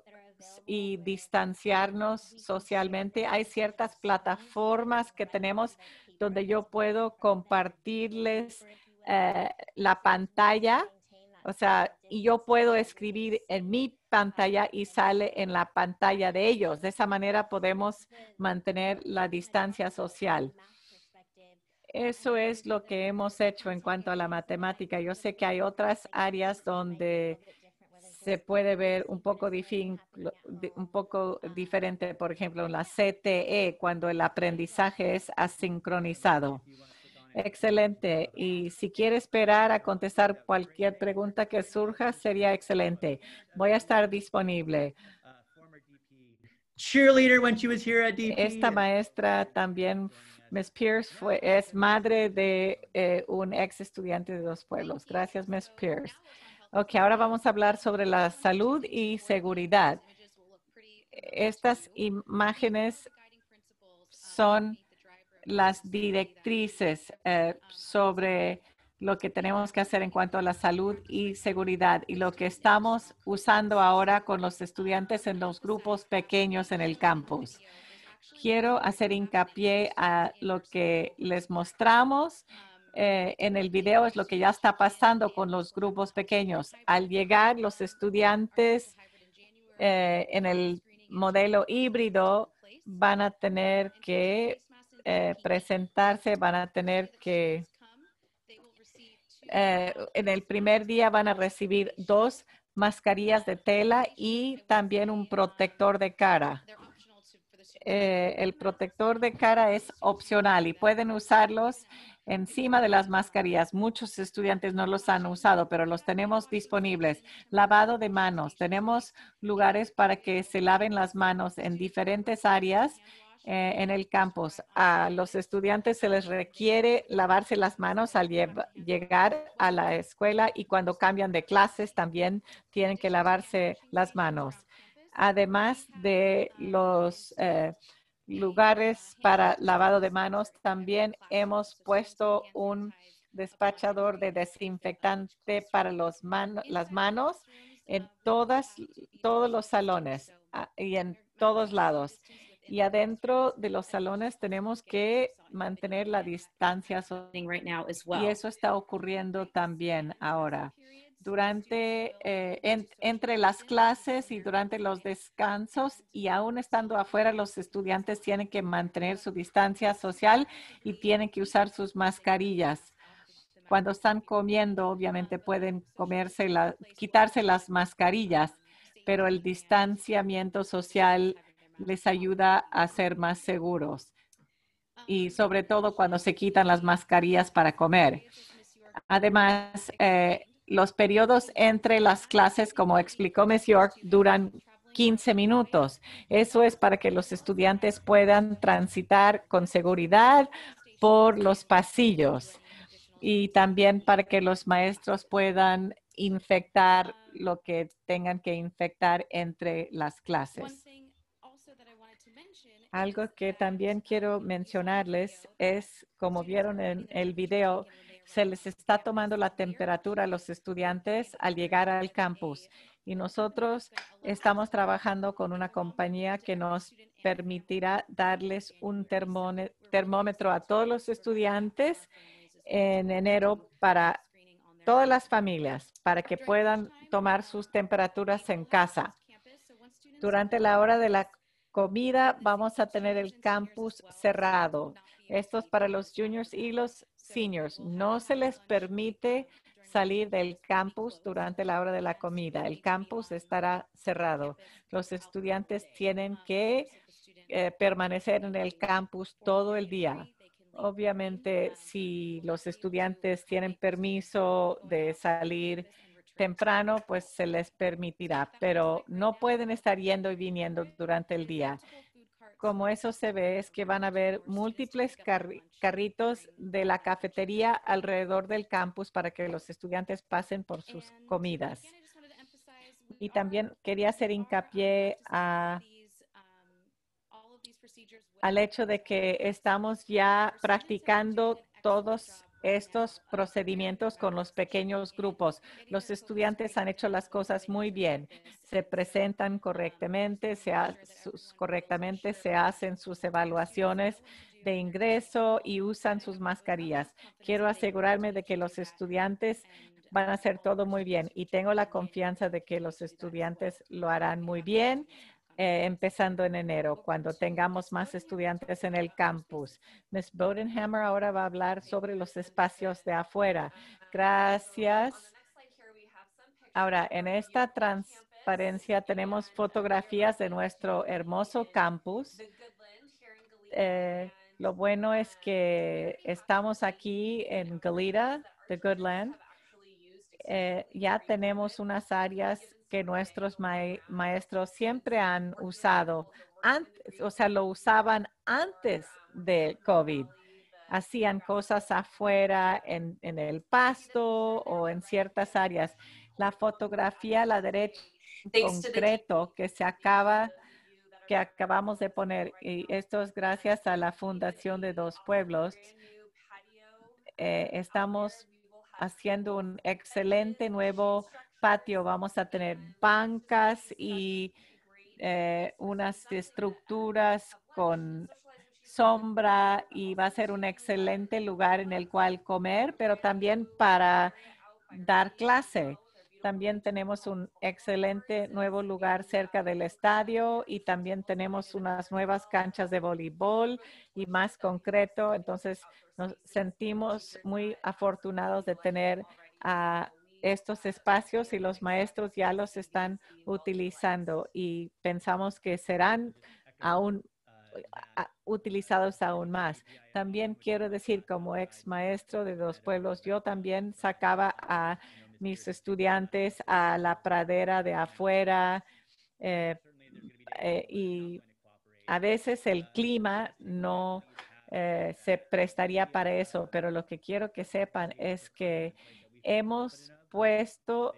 y distanciarnos socialmente. Hay ciertas plataformas que tenemos donde yo puedo compartirles eh, la pantalla o sea, y yo puedo escribir en mi pantalla y sale en la pantalla de ellos. De esa manera podemos mantener la distancia social. Eso es lo que hemos hecho en cuanto a la matemática. Yo sé que hay otras áreas donde se puede ver un poco, un poco diferente, por ejemplo, en la CTE, cuando el aprendizaje es asincronizado. Excelente. Y si quiere esperar a contestar cualquier pregunta que surja, sería excelente. Voy a estar disponible. Esta maestra también, Miss Pierce, fue, es madre de eh, un ex estudiante de Dos Pueblos. Gracias, Miss Pierce. Ok, ahora vamos a hablar sobre la salud y seguridad. Estas imágenes son las directrices eh, sobre lo que tenemos que hacer en cuanto a la salud y seguridad y lo que estamos usando ahora con los estudiantes en los grupos pequeños en el campus. Quiero hacer hincapié a lo que les mostramos eh, en el video, es lo que ya está pasando con los grupos pequeños. Al llegar los estudiantes eh, en el modelo híbrido van a tener que eh, presentarse, van a tener que, eh, en el primer día van a recibir dos mascarillas de tela y también un protector de cara. Eh, el protector de cara es opcional y pueden usarlos encima de las mascarillas. Muchos estudiantes no los han usado, pero los tenemos disponibles. Lavado de manos. Tenemos lugares para que se laven las manos en diferentes áreas eh, en el campus. A los estudiantes se les requiere lavarse las manos al llegar a la escuela y cuando cambian de clases también tienen que lavarse las manos. Además de los eh, lugares para lavado de manos, también hemos puesto un despachador de desinfectante para las manos en todos los salones ah, y en todos lados. Y adentro de los salones tenemos que mantener la distancia social. Y eso está ocurriendo también ahora. Durante, eh, entre las clases y durante los descansos y aún estando afuera, los estudiantes tienen que mantener su distancia social y tienen que usar sus mascarillas cuando están comiendo, obviamente pueden comerse la, quitarse las mascarillas, pero el distanciamiento social les ayuda a ser más seguros y sobre todo cuando se quitan las mascarillas para comer. Además, eh, los periodos entre las clases, como explicó Ms. York, duran 15 minutos. Eso es para que los estudiantes puedan transitar con seguridad por los pasillos y también para que los maestros puedan infectar lo que tengan que infectar entre las clases. Algo que también quiero mencionarles es, como vieron en el video, se les está tomando la temperatura a los estudiantes al llegar al campus. Y nosotros estamos trabajando con una compañía que nos permitirá darles un termómetro a todos los estudiantes en enero para todas las familias, para que puedan tomar sus temperaturas en casa. Durante la hora de la comida, vamos a tener el campus cerrado. Esto es para los juniors y los seniors. No se les permite salir del campus durante la hora de la comida. El campus estará cerrado. Los estudiantes tienen que eh, permanecer en el campus todo el día. Obviamente, si los estudiantes tienen permiso de salir temprano, pues se les permitirá, pero no pueden estar yendo y viniendo durante el día. Como eso se ve, es que van a haber múltiples carritos de la cafetería alrededor del campus para que los estudiantes pasen por sus comidas. Y también quería hacer hincapié a al hecho de que estamos ya practicando todos estos procedimientos con los pequeños grupos. Los estudiantes han hecho las cosas muy bien. Se presentan correctamente, se, correctamente, se hacen sus evaluaciones de ingreso y usan sus mascarillas. Quiero asegurarme de que los estudiantes van a hacer todo muy bien y tengo la confianza de que los estudiantes lo harán muy bien. Eh, empezando en enero, cuando tengamos más estudiantes en el campus. Miss Bodenhammer ahora va a hablar sobre los espacios de afuera. Gracias. Ahora, en esta transparencia tenemos fotografías de nuestro hermoso campus. Eh, lo bueno es que estamos aquí en Galita, The Good Land. Eh, ya tenemos unas áreas que nuestros maestros siempre han usado, antes, o sea, lo usaban antes del COVID. Hacían cosas afuera, en, el pasto o en ciertas áreas. La fotografía la derecha concreto que se acaba que acabamos de poner y esto es gracias a la Fundación de Dos Pueblos. Eh, estamos haciendo un excelente nuevo patio vamos a tener bancas y eh, unas estructuras con sombra y va a ser un excelente lugar en el cual comer, pero también para dar clase. También tenemos un excelente nuevo lugar cerca del estadio y también tenemos unas nuevas canchas de voleibol y más concreto. Entonces nos sentimos muy afortunados de tener a estos espacios y los maestros ya los están utilizando y pensamos que serán aún utilizados aún más. También quiero decir, como ex maestro de dos pueblos, yo también sacaba a mis estudiantes a la pradera de afuera eh, eh, y a veces el clima no eh, se prestaría para eso, pero lo que quiero que sepan es que hemos puesto,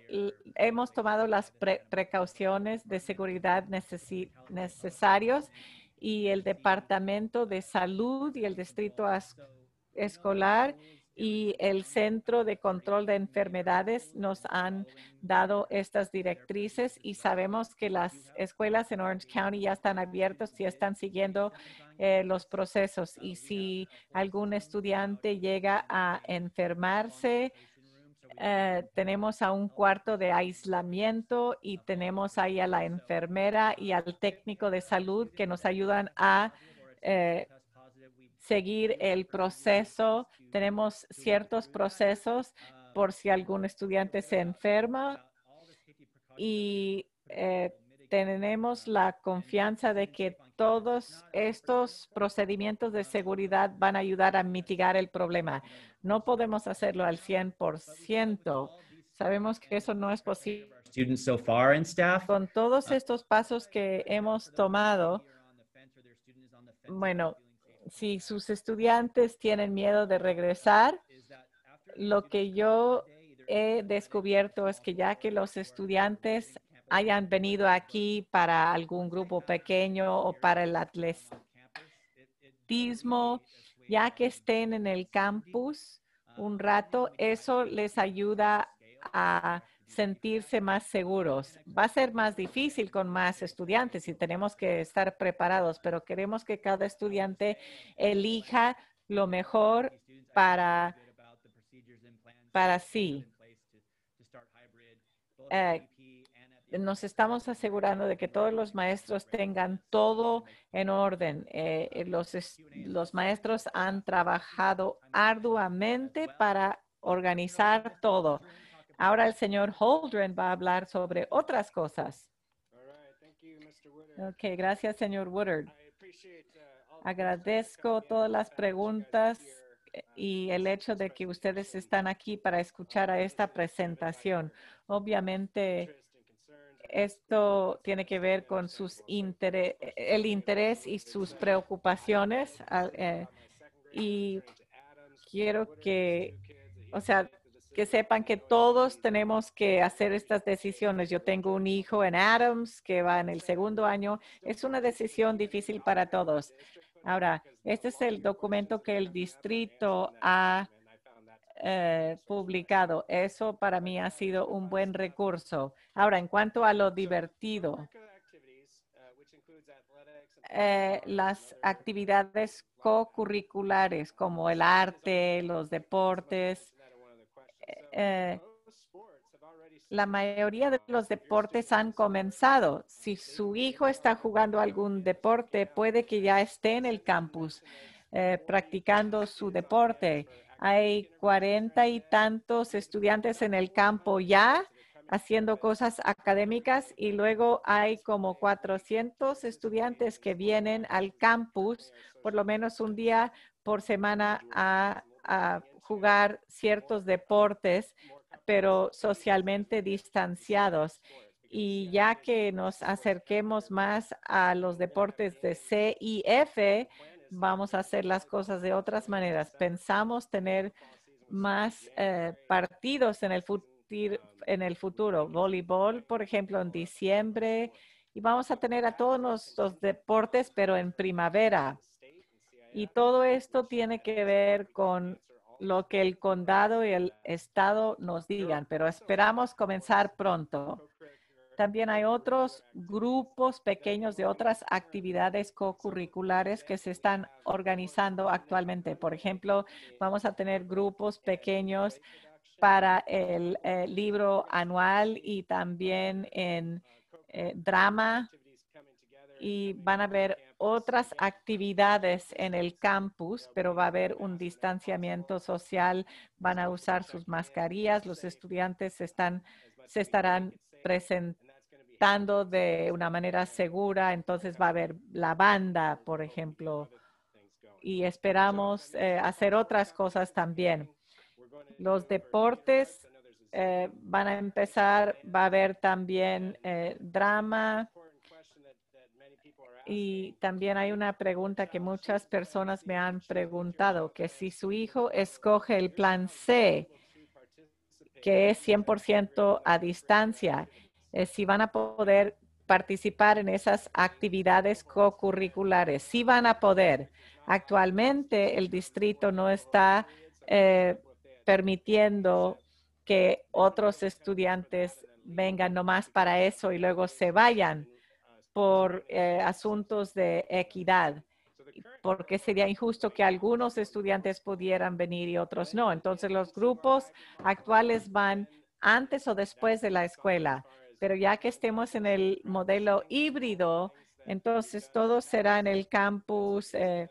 hemos tomado las precauciones de seguridad necesarias necesarios y el Departamento de Salud y el Distrito Escolar y el Centro de Control de Enfermedades nos han dado estas directrices y sabemos que las escuelas en Orange County ya están abiertas y están siguiendo eh, los procesos. Y si algún estudiante llega a enfermarse eh, tenemos a un cuarto de aislamiento y tenemos ahí a la enfermera y al técnico de salud que nos ayudan a eh, seguir el proceso. Tenemos ciertos procesos por si algún estudiante se enferma y eh, tenemos la confianza de que todos estos procedimientos de seguridad van a ayudar a mitigar el problema. No podemos hacerlo al 100%. Sabemos que eso no es posible. Con todos uh, estos pasos que hemos tomado, bueno, si sus estudiantes tienen miedo de regresar, lo que yo he descubierto es que ya que los estudiantes hayan venido aquí para algún grupo pequeño o para el atletismo, ya que estén en el campus un rato, eso les ayuda a sentirse más seguros. Va a ser más difícil con más estudiantes y tenemos que estar preparados, pero queremos que cada estudiante elija lo mejor para, para sí. Eh, nos estamos asegurando de que todos los maestros tengan todo en orden. Eh, eh, los, maestros han trabajado arduamente para organizar todo. Ahora el señor Holdren va a hablar sobre otras cosas. gracias, señor Woodard. Agradezco todas las preguntas eh, y el hecho de que ustedes están aquí para escuchar a esta presentación. Obviamente, esto tiene que ver con sus el interés y sus preocupaciones. Eh, y quiero que, o sea, que sepan que todos tenemos que hacer estas decisiones. Yo tengo un hijo en Adams que va en el segundo año. Es una decisión difícil para todos. Ahora, este es el documento que el distrito ha eh, publicado. Eso para mí ha sido un buen recurso. Ahora, en cuanto a lo divertido, eh, las actividades co-curriculares como el arte, los deportes, eh, la mayoría de los deportes han comenzado. Si su hijo está jugando algún deporte, puede que ya esté en el campus practicando su deporte. Hay cuarenta y tantos estudiantes en el campo ya haciendo cosas académicas y luego hay como 400 estudiantes que vienen al campus por lo menos un día por semana a, a jugar ciertos deportes, pero socialmente distanciados. Y ya que nos acerquemos más a los deportes de CIF vamos a hacer las cosas de otras maneras. Pensamos tener más eh, partidos en el, en el futuro, voleibol, por ejemplo, en diciembre, y vamos a tener a todos nuestros deportes, pero en primavera. Y todo esto tiene que ver con lo que el condado y el estado nos digan, pero esperamos comenzar pronto. También hay otros grupos pequeños de otras actividades cocurriculares curriculares que se están organizando actualmente. Por ejemplo, vamos a tener grupos pequeños para el, eh, libro anual y también en eh, drama. Y van a haber otras actividades en el campus, pero va a haber un distanciamiento social. Van a usar sus mascarillas. Los estudiantes están, se estarán presentando de una manera segura, entonces va a haber la banda, por ejemplo, y esperamos eh, hacer otras cosas también. Los deportes eh, van a empezar, va a haber también eh, drama. Y también hay una pregunta que muchas personas me han preguntado, que si su hijo escoge el plan C, que es 100% a distancia eh, si van a poder participar en esas actividades co-curriculares, si van a poder. Actualmente el distrito no está eh, permitiendo que otros estudiantes vengan nomás para eso y luego se vayan por eh, asuntos de equidad, porque sería injusto que algunos estudiantes pudieran venir y otros no. Entonces los grupos actuales van antes o después de la escuela. Pero ya que estemos en el modelo híbrido, entonces todo será en el campus, eh,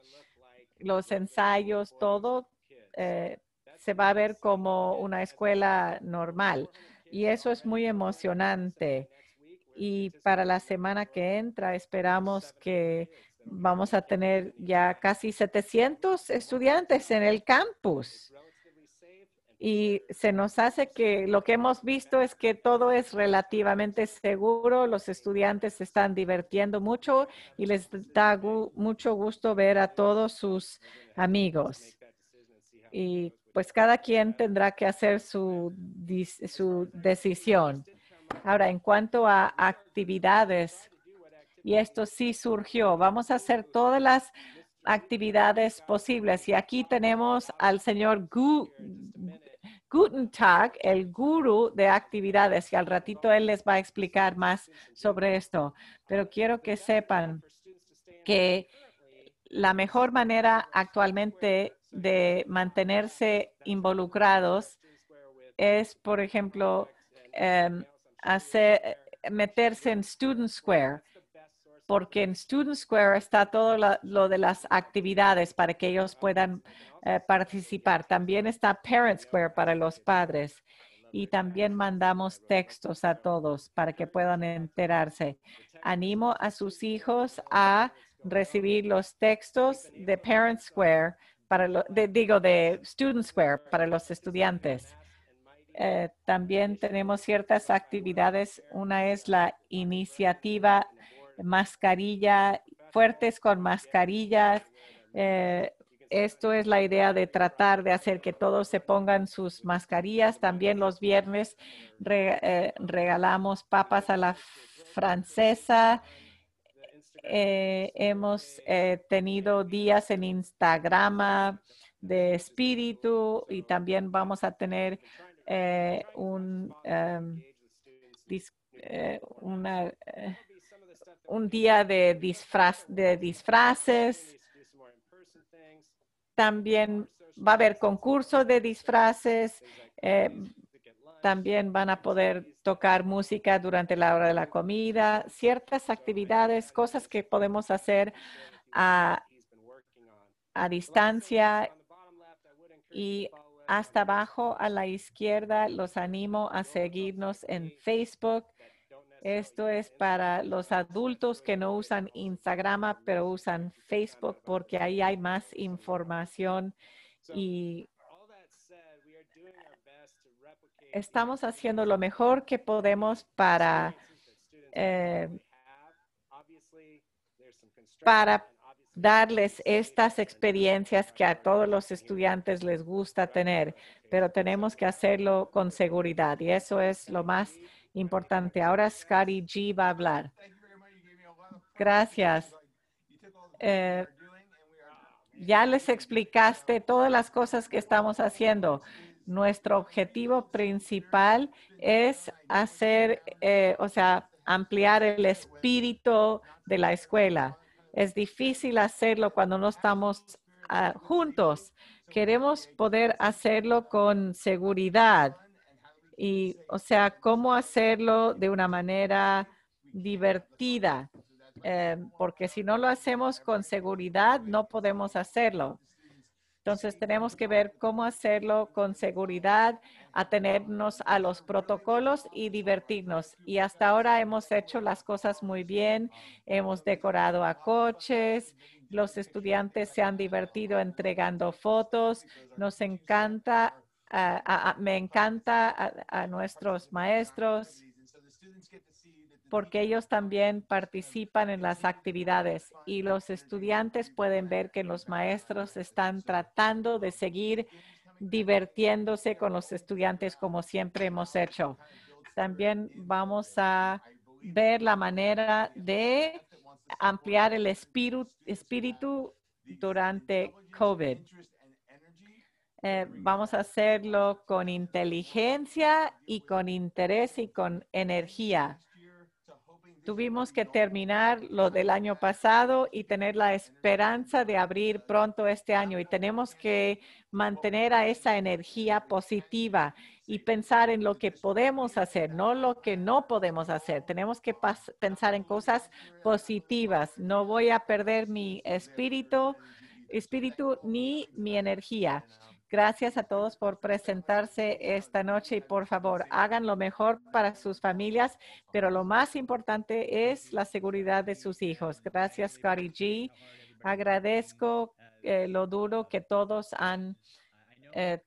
los ensayos, todo eh, se va a ver como una escuela normal. Y eso es muy emocionante. Y para la semana que entra esperamos que vamos a tener ya casi 700 estudiantes en el campus y se nos hace que lo que hemos visto es que todo es relativamente seguro, los estudiantes se están divirtiendo mucho y les da mucho gusto ver a todos sus amigos. Y pues cada quien tendrá que hacer su, su decisión. Ahora, en cuanto a actividades, y esto sí surgió, vamos a hacer todas las actividades posibles. Y aquí tenemos al señor Gu el guru de actividades, y al ratito él les va a explicar más sobre esto. Pero quiero que sepan que la mejor manera actualmente de mantenerse involucrados es, por ejemplo, em, meterse en Student Square porque en Student Square está todo lo de las actividades para que ellos puedan eh, participar. También está Parent Square para los padres y también mandamos textos a todos para que puedan enterarse. Animo a sus hijos a recibir los textos de Parent Square para de, digo de Student Square para los estudiantes. Eh, también tenemos ciertas actividades. Una es la iniciativa mascarilla, fuertes con mascarillas. Eh, esto es la idea de tratar de hacer que todos se pongan sus mascarillas. También los viernes eh, regalamos papas a la francesa. Eh, hemos tenido días en Instagram de espíritu y también vamos a tener un, em, una un día de, disfraz, de disfraces. También va a haber concurso de disfraces. Eh, también van a poder tocar música durante la hora de la comida, ciertas actividades, cosas que podemos hacer a distancia. Y hasta abajo a la izquierda los animo a seguirnos en Facebook esto es para los adultos que no usan Instagram, pero usan Facebook porque ahí hay más información y estamos haciendo lo mejor que podemos para, eh, para darles estas experiencias que a todos los estudiantes les gusta tener, pero tenemos que hacerlo con seguridad y eso es lo más importante. Ahora Scotty G va a hablar. Gracias. Eh, ya les explicaste todas las cosas que estamos haciendo. Nuestro objetivo principal es hacer, eh, o sea, ampliar el espíritu de la escuela. Es difícil hacerlo cuando no estamos ah, juntos. Queremos poder hacerlo con seguridad y, o sea, cómo hacerlo de una manera divertida, eh, porque si no lo hacemos con seguridad, no podemos hacerlo. Entonces tenemos que ver cómo hacerlo con seguridad, atenernos a los protocolos y divertirnos. Y hasta ahora hemos hecho las cosas muy bien, hemos decorado a coches, los estudiantes se han divertido entregando fotos, nos encanta me encanta a, nuestros maestros porque ellos también participan en las actividades y los estudiantes pueden ver que los maestros están tratando de seguir divirtiéndose con los estudiantes como siempre hemos hecho. También vamos a ver la manera de ampliar el espíritu, espíritu durante COVID. Eh, vamos a hacerlo con inteligencia y con interés y con energía. Tuvimos que terminar lo del año pasado y tener la esperanza de abrir pronto este año y tenemos que mantener a esa energía positiva y pensar en lo que podemos hacer, no lo que no podemos hacer. Tenemos que pensar en cosas positivas. No voy a perder mi espíritu, espíritu ni mi energía. Gracias a todos por presentarse esta noche y por favor hagan lo mejor para sus familias, pero lo más importante es la seguridad de sus hijos. Gracias, Cari G. Agradezco eh, lo duro que todos han eh,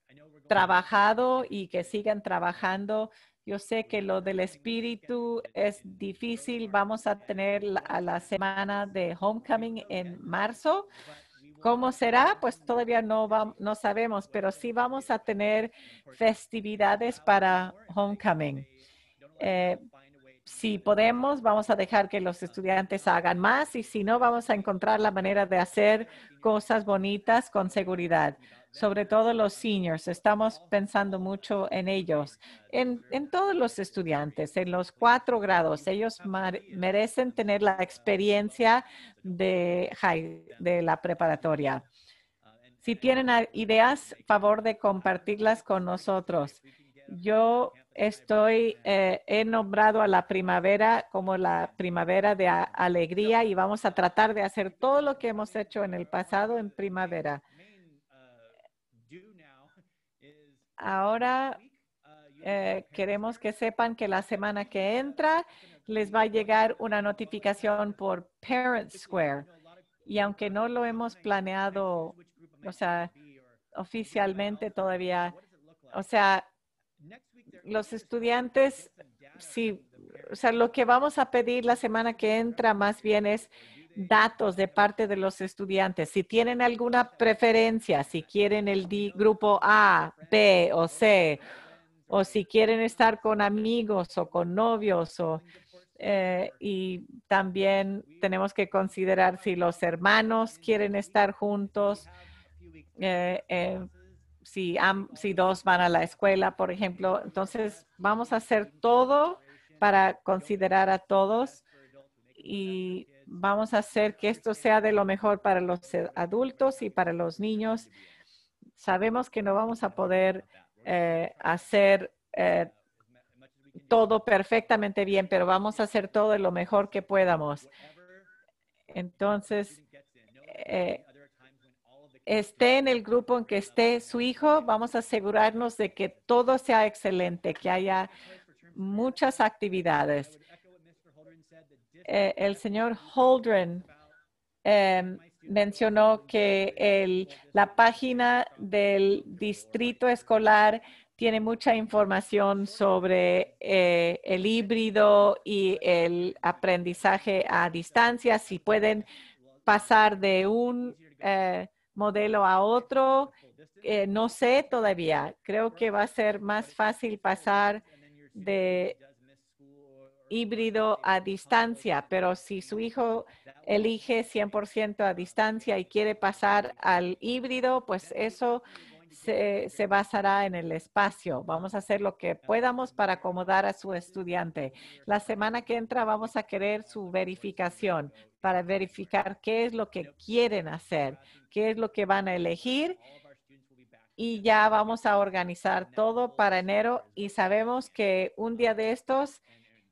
trabajado y que sigan trabajando. Yo sé que lo del espíritu es difícil. Vamos a tener la semana de homecoming en marzo. ¿Cómo será? Pues todavía no, sabemos, pero sí vamos a tener festividades para Homecoming. Eh, si podemos, vamos a dejar que los estudiantes hagan más y si no, vamos a encontrar la manera de hacer cosas bonitas con seguridad sobre todo los seniors. Estamos pensando mucho en ellos, en, en todos los estudiantes, en los cuatro grados. Ellos merecen tener la experiencia de, de la preparatoria. Si tienen ideas, favor de compartirlas con nosotros. Yo estoy, eh, he nombrado a la primavera como la primavera de alegría y vamos a tratar de hacer todo lo que hemos hecho en el pasado en primavera. Ahora eh, queremos que sepan que la semana que entra les va a llegar una notificación por Parent Square. Y aunque no lo hemos planeado, o sea, oficialmente todavía, o sea, los estudiantes, sí, o sea, lo que vamos a pedir la semana que entra más bien es datos de parte de los estudiantes. Si tienen alguna preferencia, si quieren el grupo A, B o C, o si quieren estar con amigos o con novios o eh, y también tenemos que considerar si los hermanos quieren estar juntos, eh, eh, si, si dos van a la escuela, por ejemplo. Entonces, vamos a hacer todo para considerar a todos y Vamos a hacer que esto sea de lo mejor para los adultos y para los niños. Sabemos que no vamos a poder eh, hacer eh, todo perfectamente bien, pero vamos a hacer todo lo mejor que podamos. Entonces, eh, esté en el grupo en que esté su hijo, vamos a asegurarnos de que todo sea excelente, que haya muchas actividades. Eh, el señor Holdren em, mencionó que la página del distrito escolar tiene mucha información sobre eh, el híbrido y el aprendizaje a distancia, si pueden pasar de un eh, modelo a otro. no sé todavía, creo que va a ser más fácil pasar de híbrido a distancia, pero si su hijo elige 100% a distancia y quiere pasar al híbrido, pues eso se, basará en el espacio. Vamos a hacer lo que podamos para acomodar a su estudiante. La semana que entra vamos a querer su verificación para verificar qué es lo que quieren hacer, qué es lo que van a elegir y ya vamos a organizar todo para enero y sabemos que un día de estos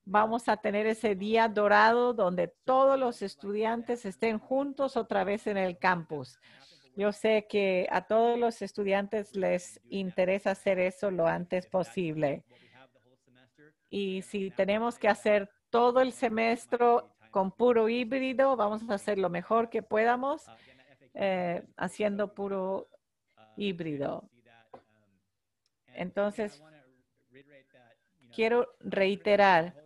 vamos a tener ese día dorado donde todos los estudiantes estén juntos otra vez en el campus. Yo sé que a todos los estudiantes les interesa hacer eso lo antes posible. Y si tenemos que hacer todo el semestre con puro híbrido, vamos a hacer lo mejor que podamos eh, haciendo puro híbrido. Entonces, quiero reiterar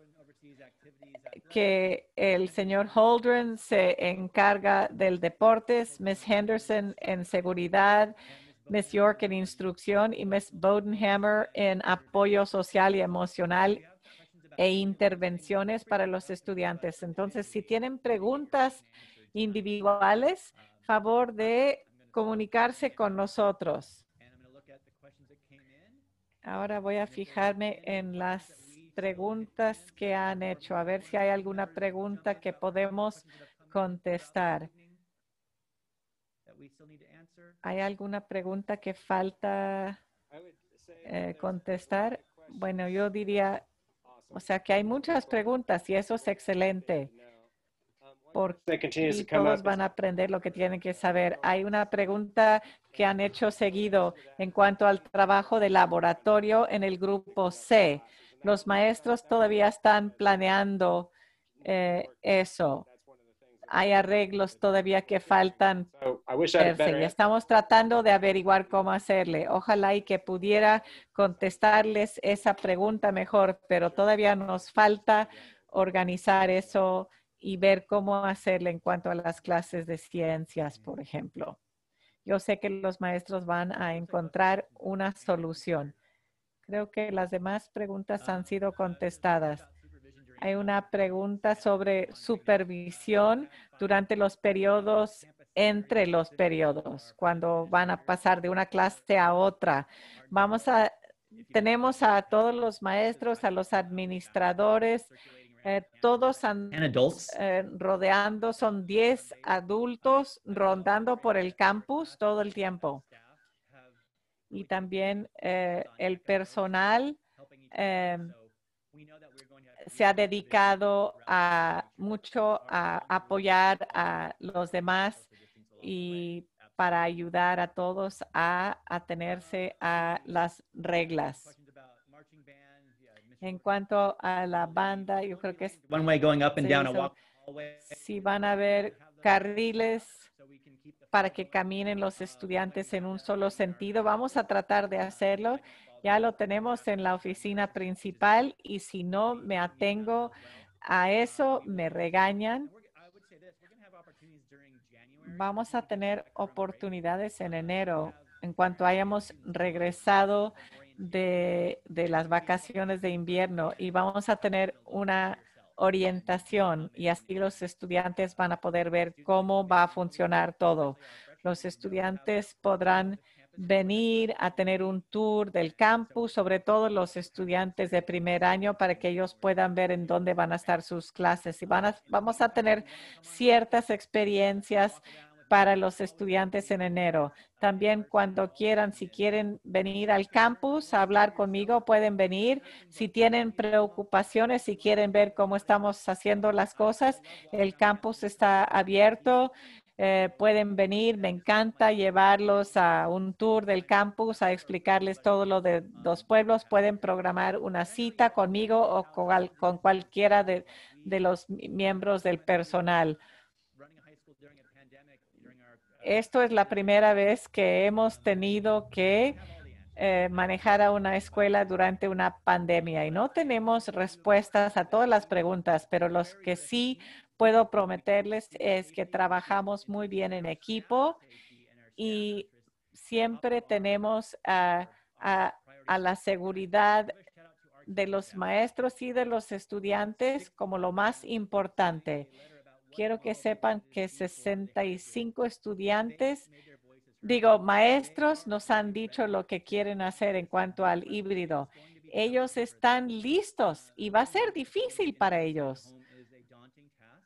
que el señor Holdren se encarga del deportes, Miss Henderson en seguridad, Miss York en instrucción y Miss Bodenhammer en apoyo social y emocional e intervenciones para los estudiantes. Entonces, si tienen preguntas individuales, favor de comunicarse con nosotros. Ahora voy a fijarme en las preguntas que han hecho, a ver si hay alguna pregunta que podemos contestar. ¿Hay alguna pregunta que falta eh, contestar? Bueno, yo diría, o sea, que hay muchas preguntas y eso es excelente porque todos van a aprender lo que tienen que saber. Hay una pregunta que han hecho seguido en cuanto al trabajo de laboratorio en el grupo C. Los maestros todavía están planeando eh, eso. Hay arreglos todavía que faltan. Estamos tratando de averiguar cómo hacerle. Ojalá y que pudiera contestarles esa pregunta mejor, pero todavía nos falta organizar eso y ver cómo hacerle en cuanto a las clases de ciencias, por ejemplo. Yo sé que los maestros van a encontrar una solución. Creo que las demás preguntas han sido contestadas. Hay una pregunta sobre supervisión durante los periodos, entre los periodos, cuando van a pasar de una clase a otra. Vamos a, tenemos a todos los maestros, a los administradores, eh, todos han, eh, rodeando, son 10 adultos rondando por el campus todo el tiempo y también eh, el personal eh, se ha dedicado a mucho a apoyar a los demás y para ayudar a todos a atenerse a las reglas. En cuanto a la banda, yo creo que es... Si van a ver carriles para que caminen los estudiantes en un solo sentido. Vamos a tratar de hacerlo. Ya lo tenemos en la oficina principal y si no me atengo a eso, me regañan. Vamos a tener oportunidades en enero en cuanto hayamos regresado de, de las vacaciones de invierno y vamos a tener una orientación y así los estudiantes van a poder ver cómo va a funcionar todo. Los estudiantes podrán venir a tener un tour del campus, sobre todo los estudiantes de primer año, para que ellos puedan ver en dónde van a estar sus clases. Y van vamos a tener ciertas experiencias para los estudiantes en enero. También cuando quieran, si quieren venir al campus a hablar conmigo, pueden venir. Si tienen preocupaciones, si quieren ver cómo estamos haciendo las cosas, el campus está abierto. Eh, pueden venir. Me encanta llevarlos a un tour del campus, a explicarles todo lo de los pueblos. Pueden programar una cita conmigo o con, cualquiera de los miembros del personal. Esto es la primera vez que hemos tenido que eh, manejar a una escuela durante una pandemia y no tenemos respuestas a todas las preguntas, pero los que sí puedo prometerles es que trabajamos muy bien en equipo y siempre tenemos a la seguridad de los maestros y de los estudiantes como lo más importante quiero que sepan que 65 estudiantes, digo, maestros nos han dicho lo que quieren hacer en cuanto al híbrido. Ellos están listos y va a ser difícil para ellos.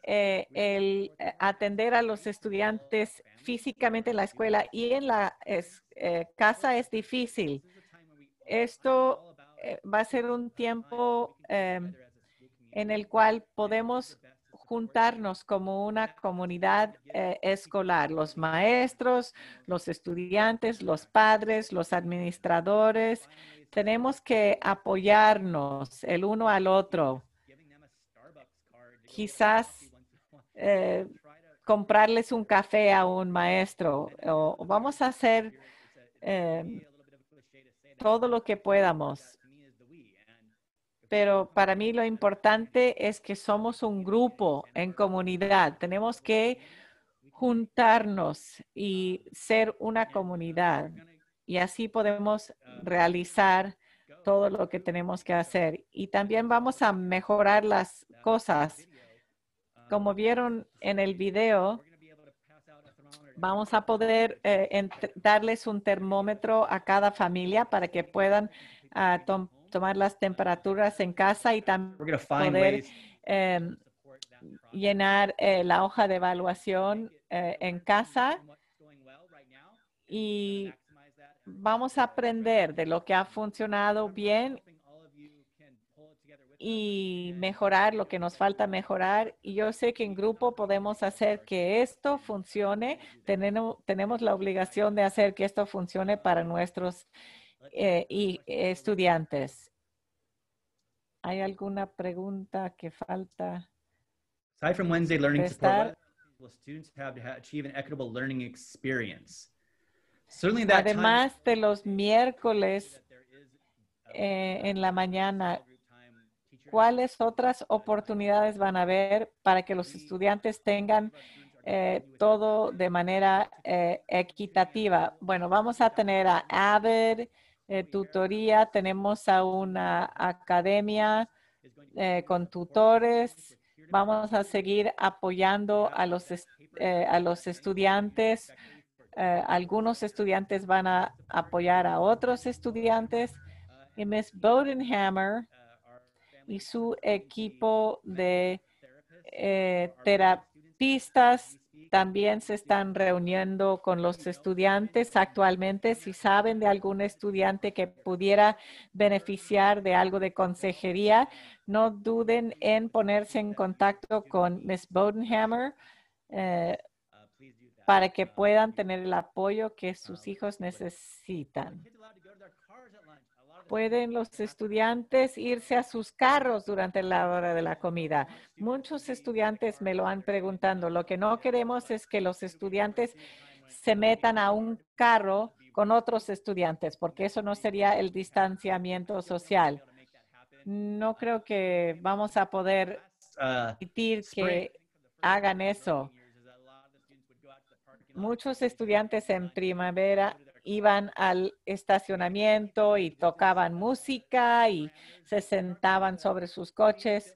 Eh, el eh, atender a los estudiantes físicamente en la escuela y en la eh, casa es difícil. Esto va a ser un tiempo em, en el cual podemos juntarnos como una comunidad eh, escolar, los maestros, los estudiantes, los padres, los administradores. Tenemos que apoyarnos el uno al otro. Quizás eh, comprarles un café a un maestro o vamos a hacer eh, todo lo que podamos pero para mí lo importante es que somos un grupo en comunidad. Tenemos que juntarnos y ser una comunidad. Y así podemos realizar todo lo que tenemos que hacer. Y también vamos a mejorar las cosas. Como vieron en el video, vamos a poder eh, darles un termómetro a cada familia para que puedan ah, tomar tomar las temperaturas en casa y también poder em, llenar eh, la hoja de evaluación eh, en casa. Y vamos a aprender de lo que ha funcionado bien y mejorar lo que nos falta mejorar. Y yo sé que en grupo podemos hacer que esto funcione. Tenemos, tenemos la obligación de hacer que esto funcione para nuestros eh, y estudiantes. ¿Hay alguna pregunta que falta? from Wednesday learning equitable learning experience? Además de los miércoles eh, en la mañana, ¿cuáles otras oportunidades van a haber para que los estudiantes tengan eh, todo de manera equitativa? Bueno, vamos a tener a AVID, eh, tutoría, tenemos a una academia eh, con tutores. Vamos a seguir apoyando a los, eh, a los estudiantes. algunos estudiantes van a apoyar a otros estudiantes. Y Miss Bodenhammer y su equipo de terapistas también se están reuniendo con los estudiantes actualmente. Si saben de algún estudiante que pudiera beneficiar de algo de consejería, no duden en ponerse en contacto con Ms. Bodenhammer eh, para que puedan tener el apoyo que sus hijos necesitan pueden los estudiantes irse a sus carros durante la hora de la comida. Muchos estudiantes me lo han preguntado. Lo que no queremos es que los estudiantes se metan a un carro con otros estudiantes, porque eso no sería el distanciamiento social. No creo que vamos a poder permitir que hagan eso. Muchos estudiantes en primavera iban al estacionamiento y tocaban música y se sentaban sobre sus coches.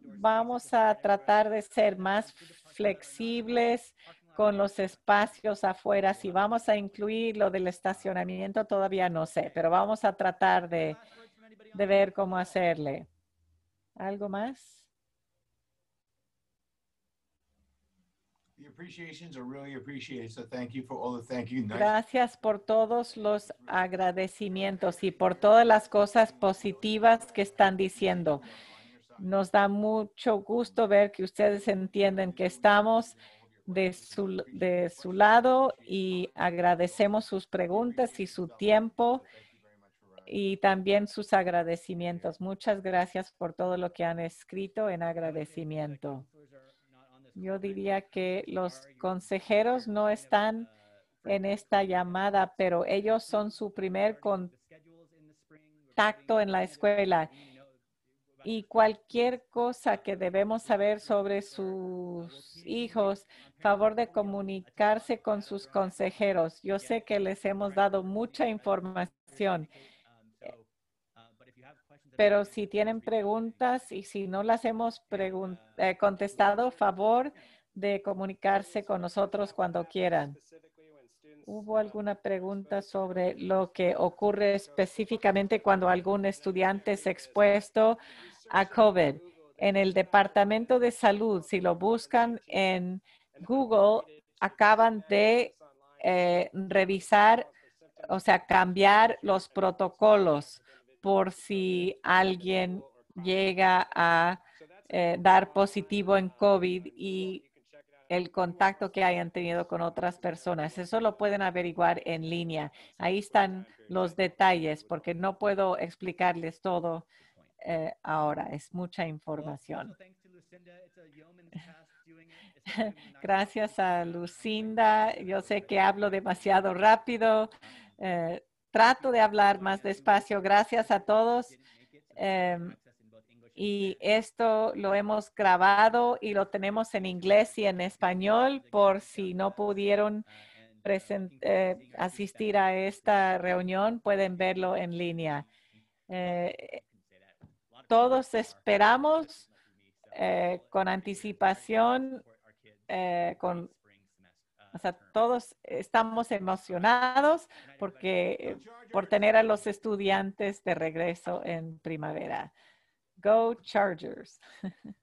Vamos a tratar de ser más flexibles con los espacios afuera. Si vamos a incluir lo del estacionamiento, todavía no sé, pero vamos a tratar de, ver cómo hacerle. ¿Algo más? Gracias por todos los agradecimientos y por todas las cosas positivas que están diciendo. Nos da mucho gusto ver que ustedes entienden que estamos de su, de su lado y agradecemos sus preguntas y su tiempo y también sus agradecimientos. Muchas gracias por todo lo que han escrito en agradecimiento. Yo diría que los consejeros no están en esta llamada, pero ellos son su primer contacto en la escuela. Y cualquier cosa que debemos saber sobre sus hijos, favor de comunicarse con sus consejeros. Yo sé que les hemos dado mucha información pero si tienen preguntas y si no las hemos eh, contestado, favor de comunicarse con nosotros cuando quieran. ¿Hubo alguna pregunta sobre lo que ocurre específicamente cuando algún estudiante es expuesto a COVID? En el Departamento de Salud, si lo buscan en Google, acaban de eh, revisar, o sea, cambiar los protocolos por si alguien llega a eh, dar positivo en COVID y el contacto que hayan tenido con otras personas. Eso lo pueden averiguar en línea. Ahí están los detalles porque no puedo explicarles todo eh, ahora. Es mucha información. Gracias a Lucinda. Yo sé que hablo demasiado rápido. Eh, trato de hablar más despacio. Gracias a todos. Em, y esto lo hemos grabado y lo tenemos en inglés y en español por si no pudieron eh, asistir a esta reunión, pueden verlo en línea. Eh, todos esperamos eh, con anticipación, con o sea, todos estamos emocionados porque, por tener a los estudiantes de regreso en primavera. Go Chargers.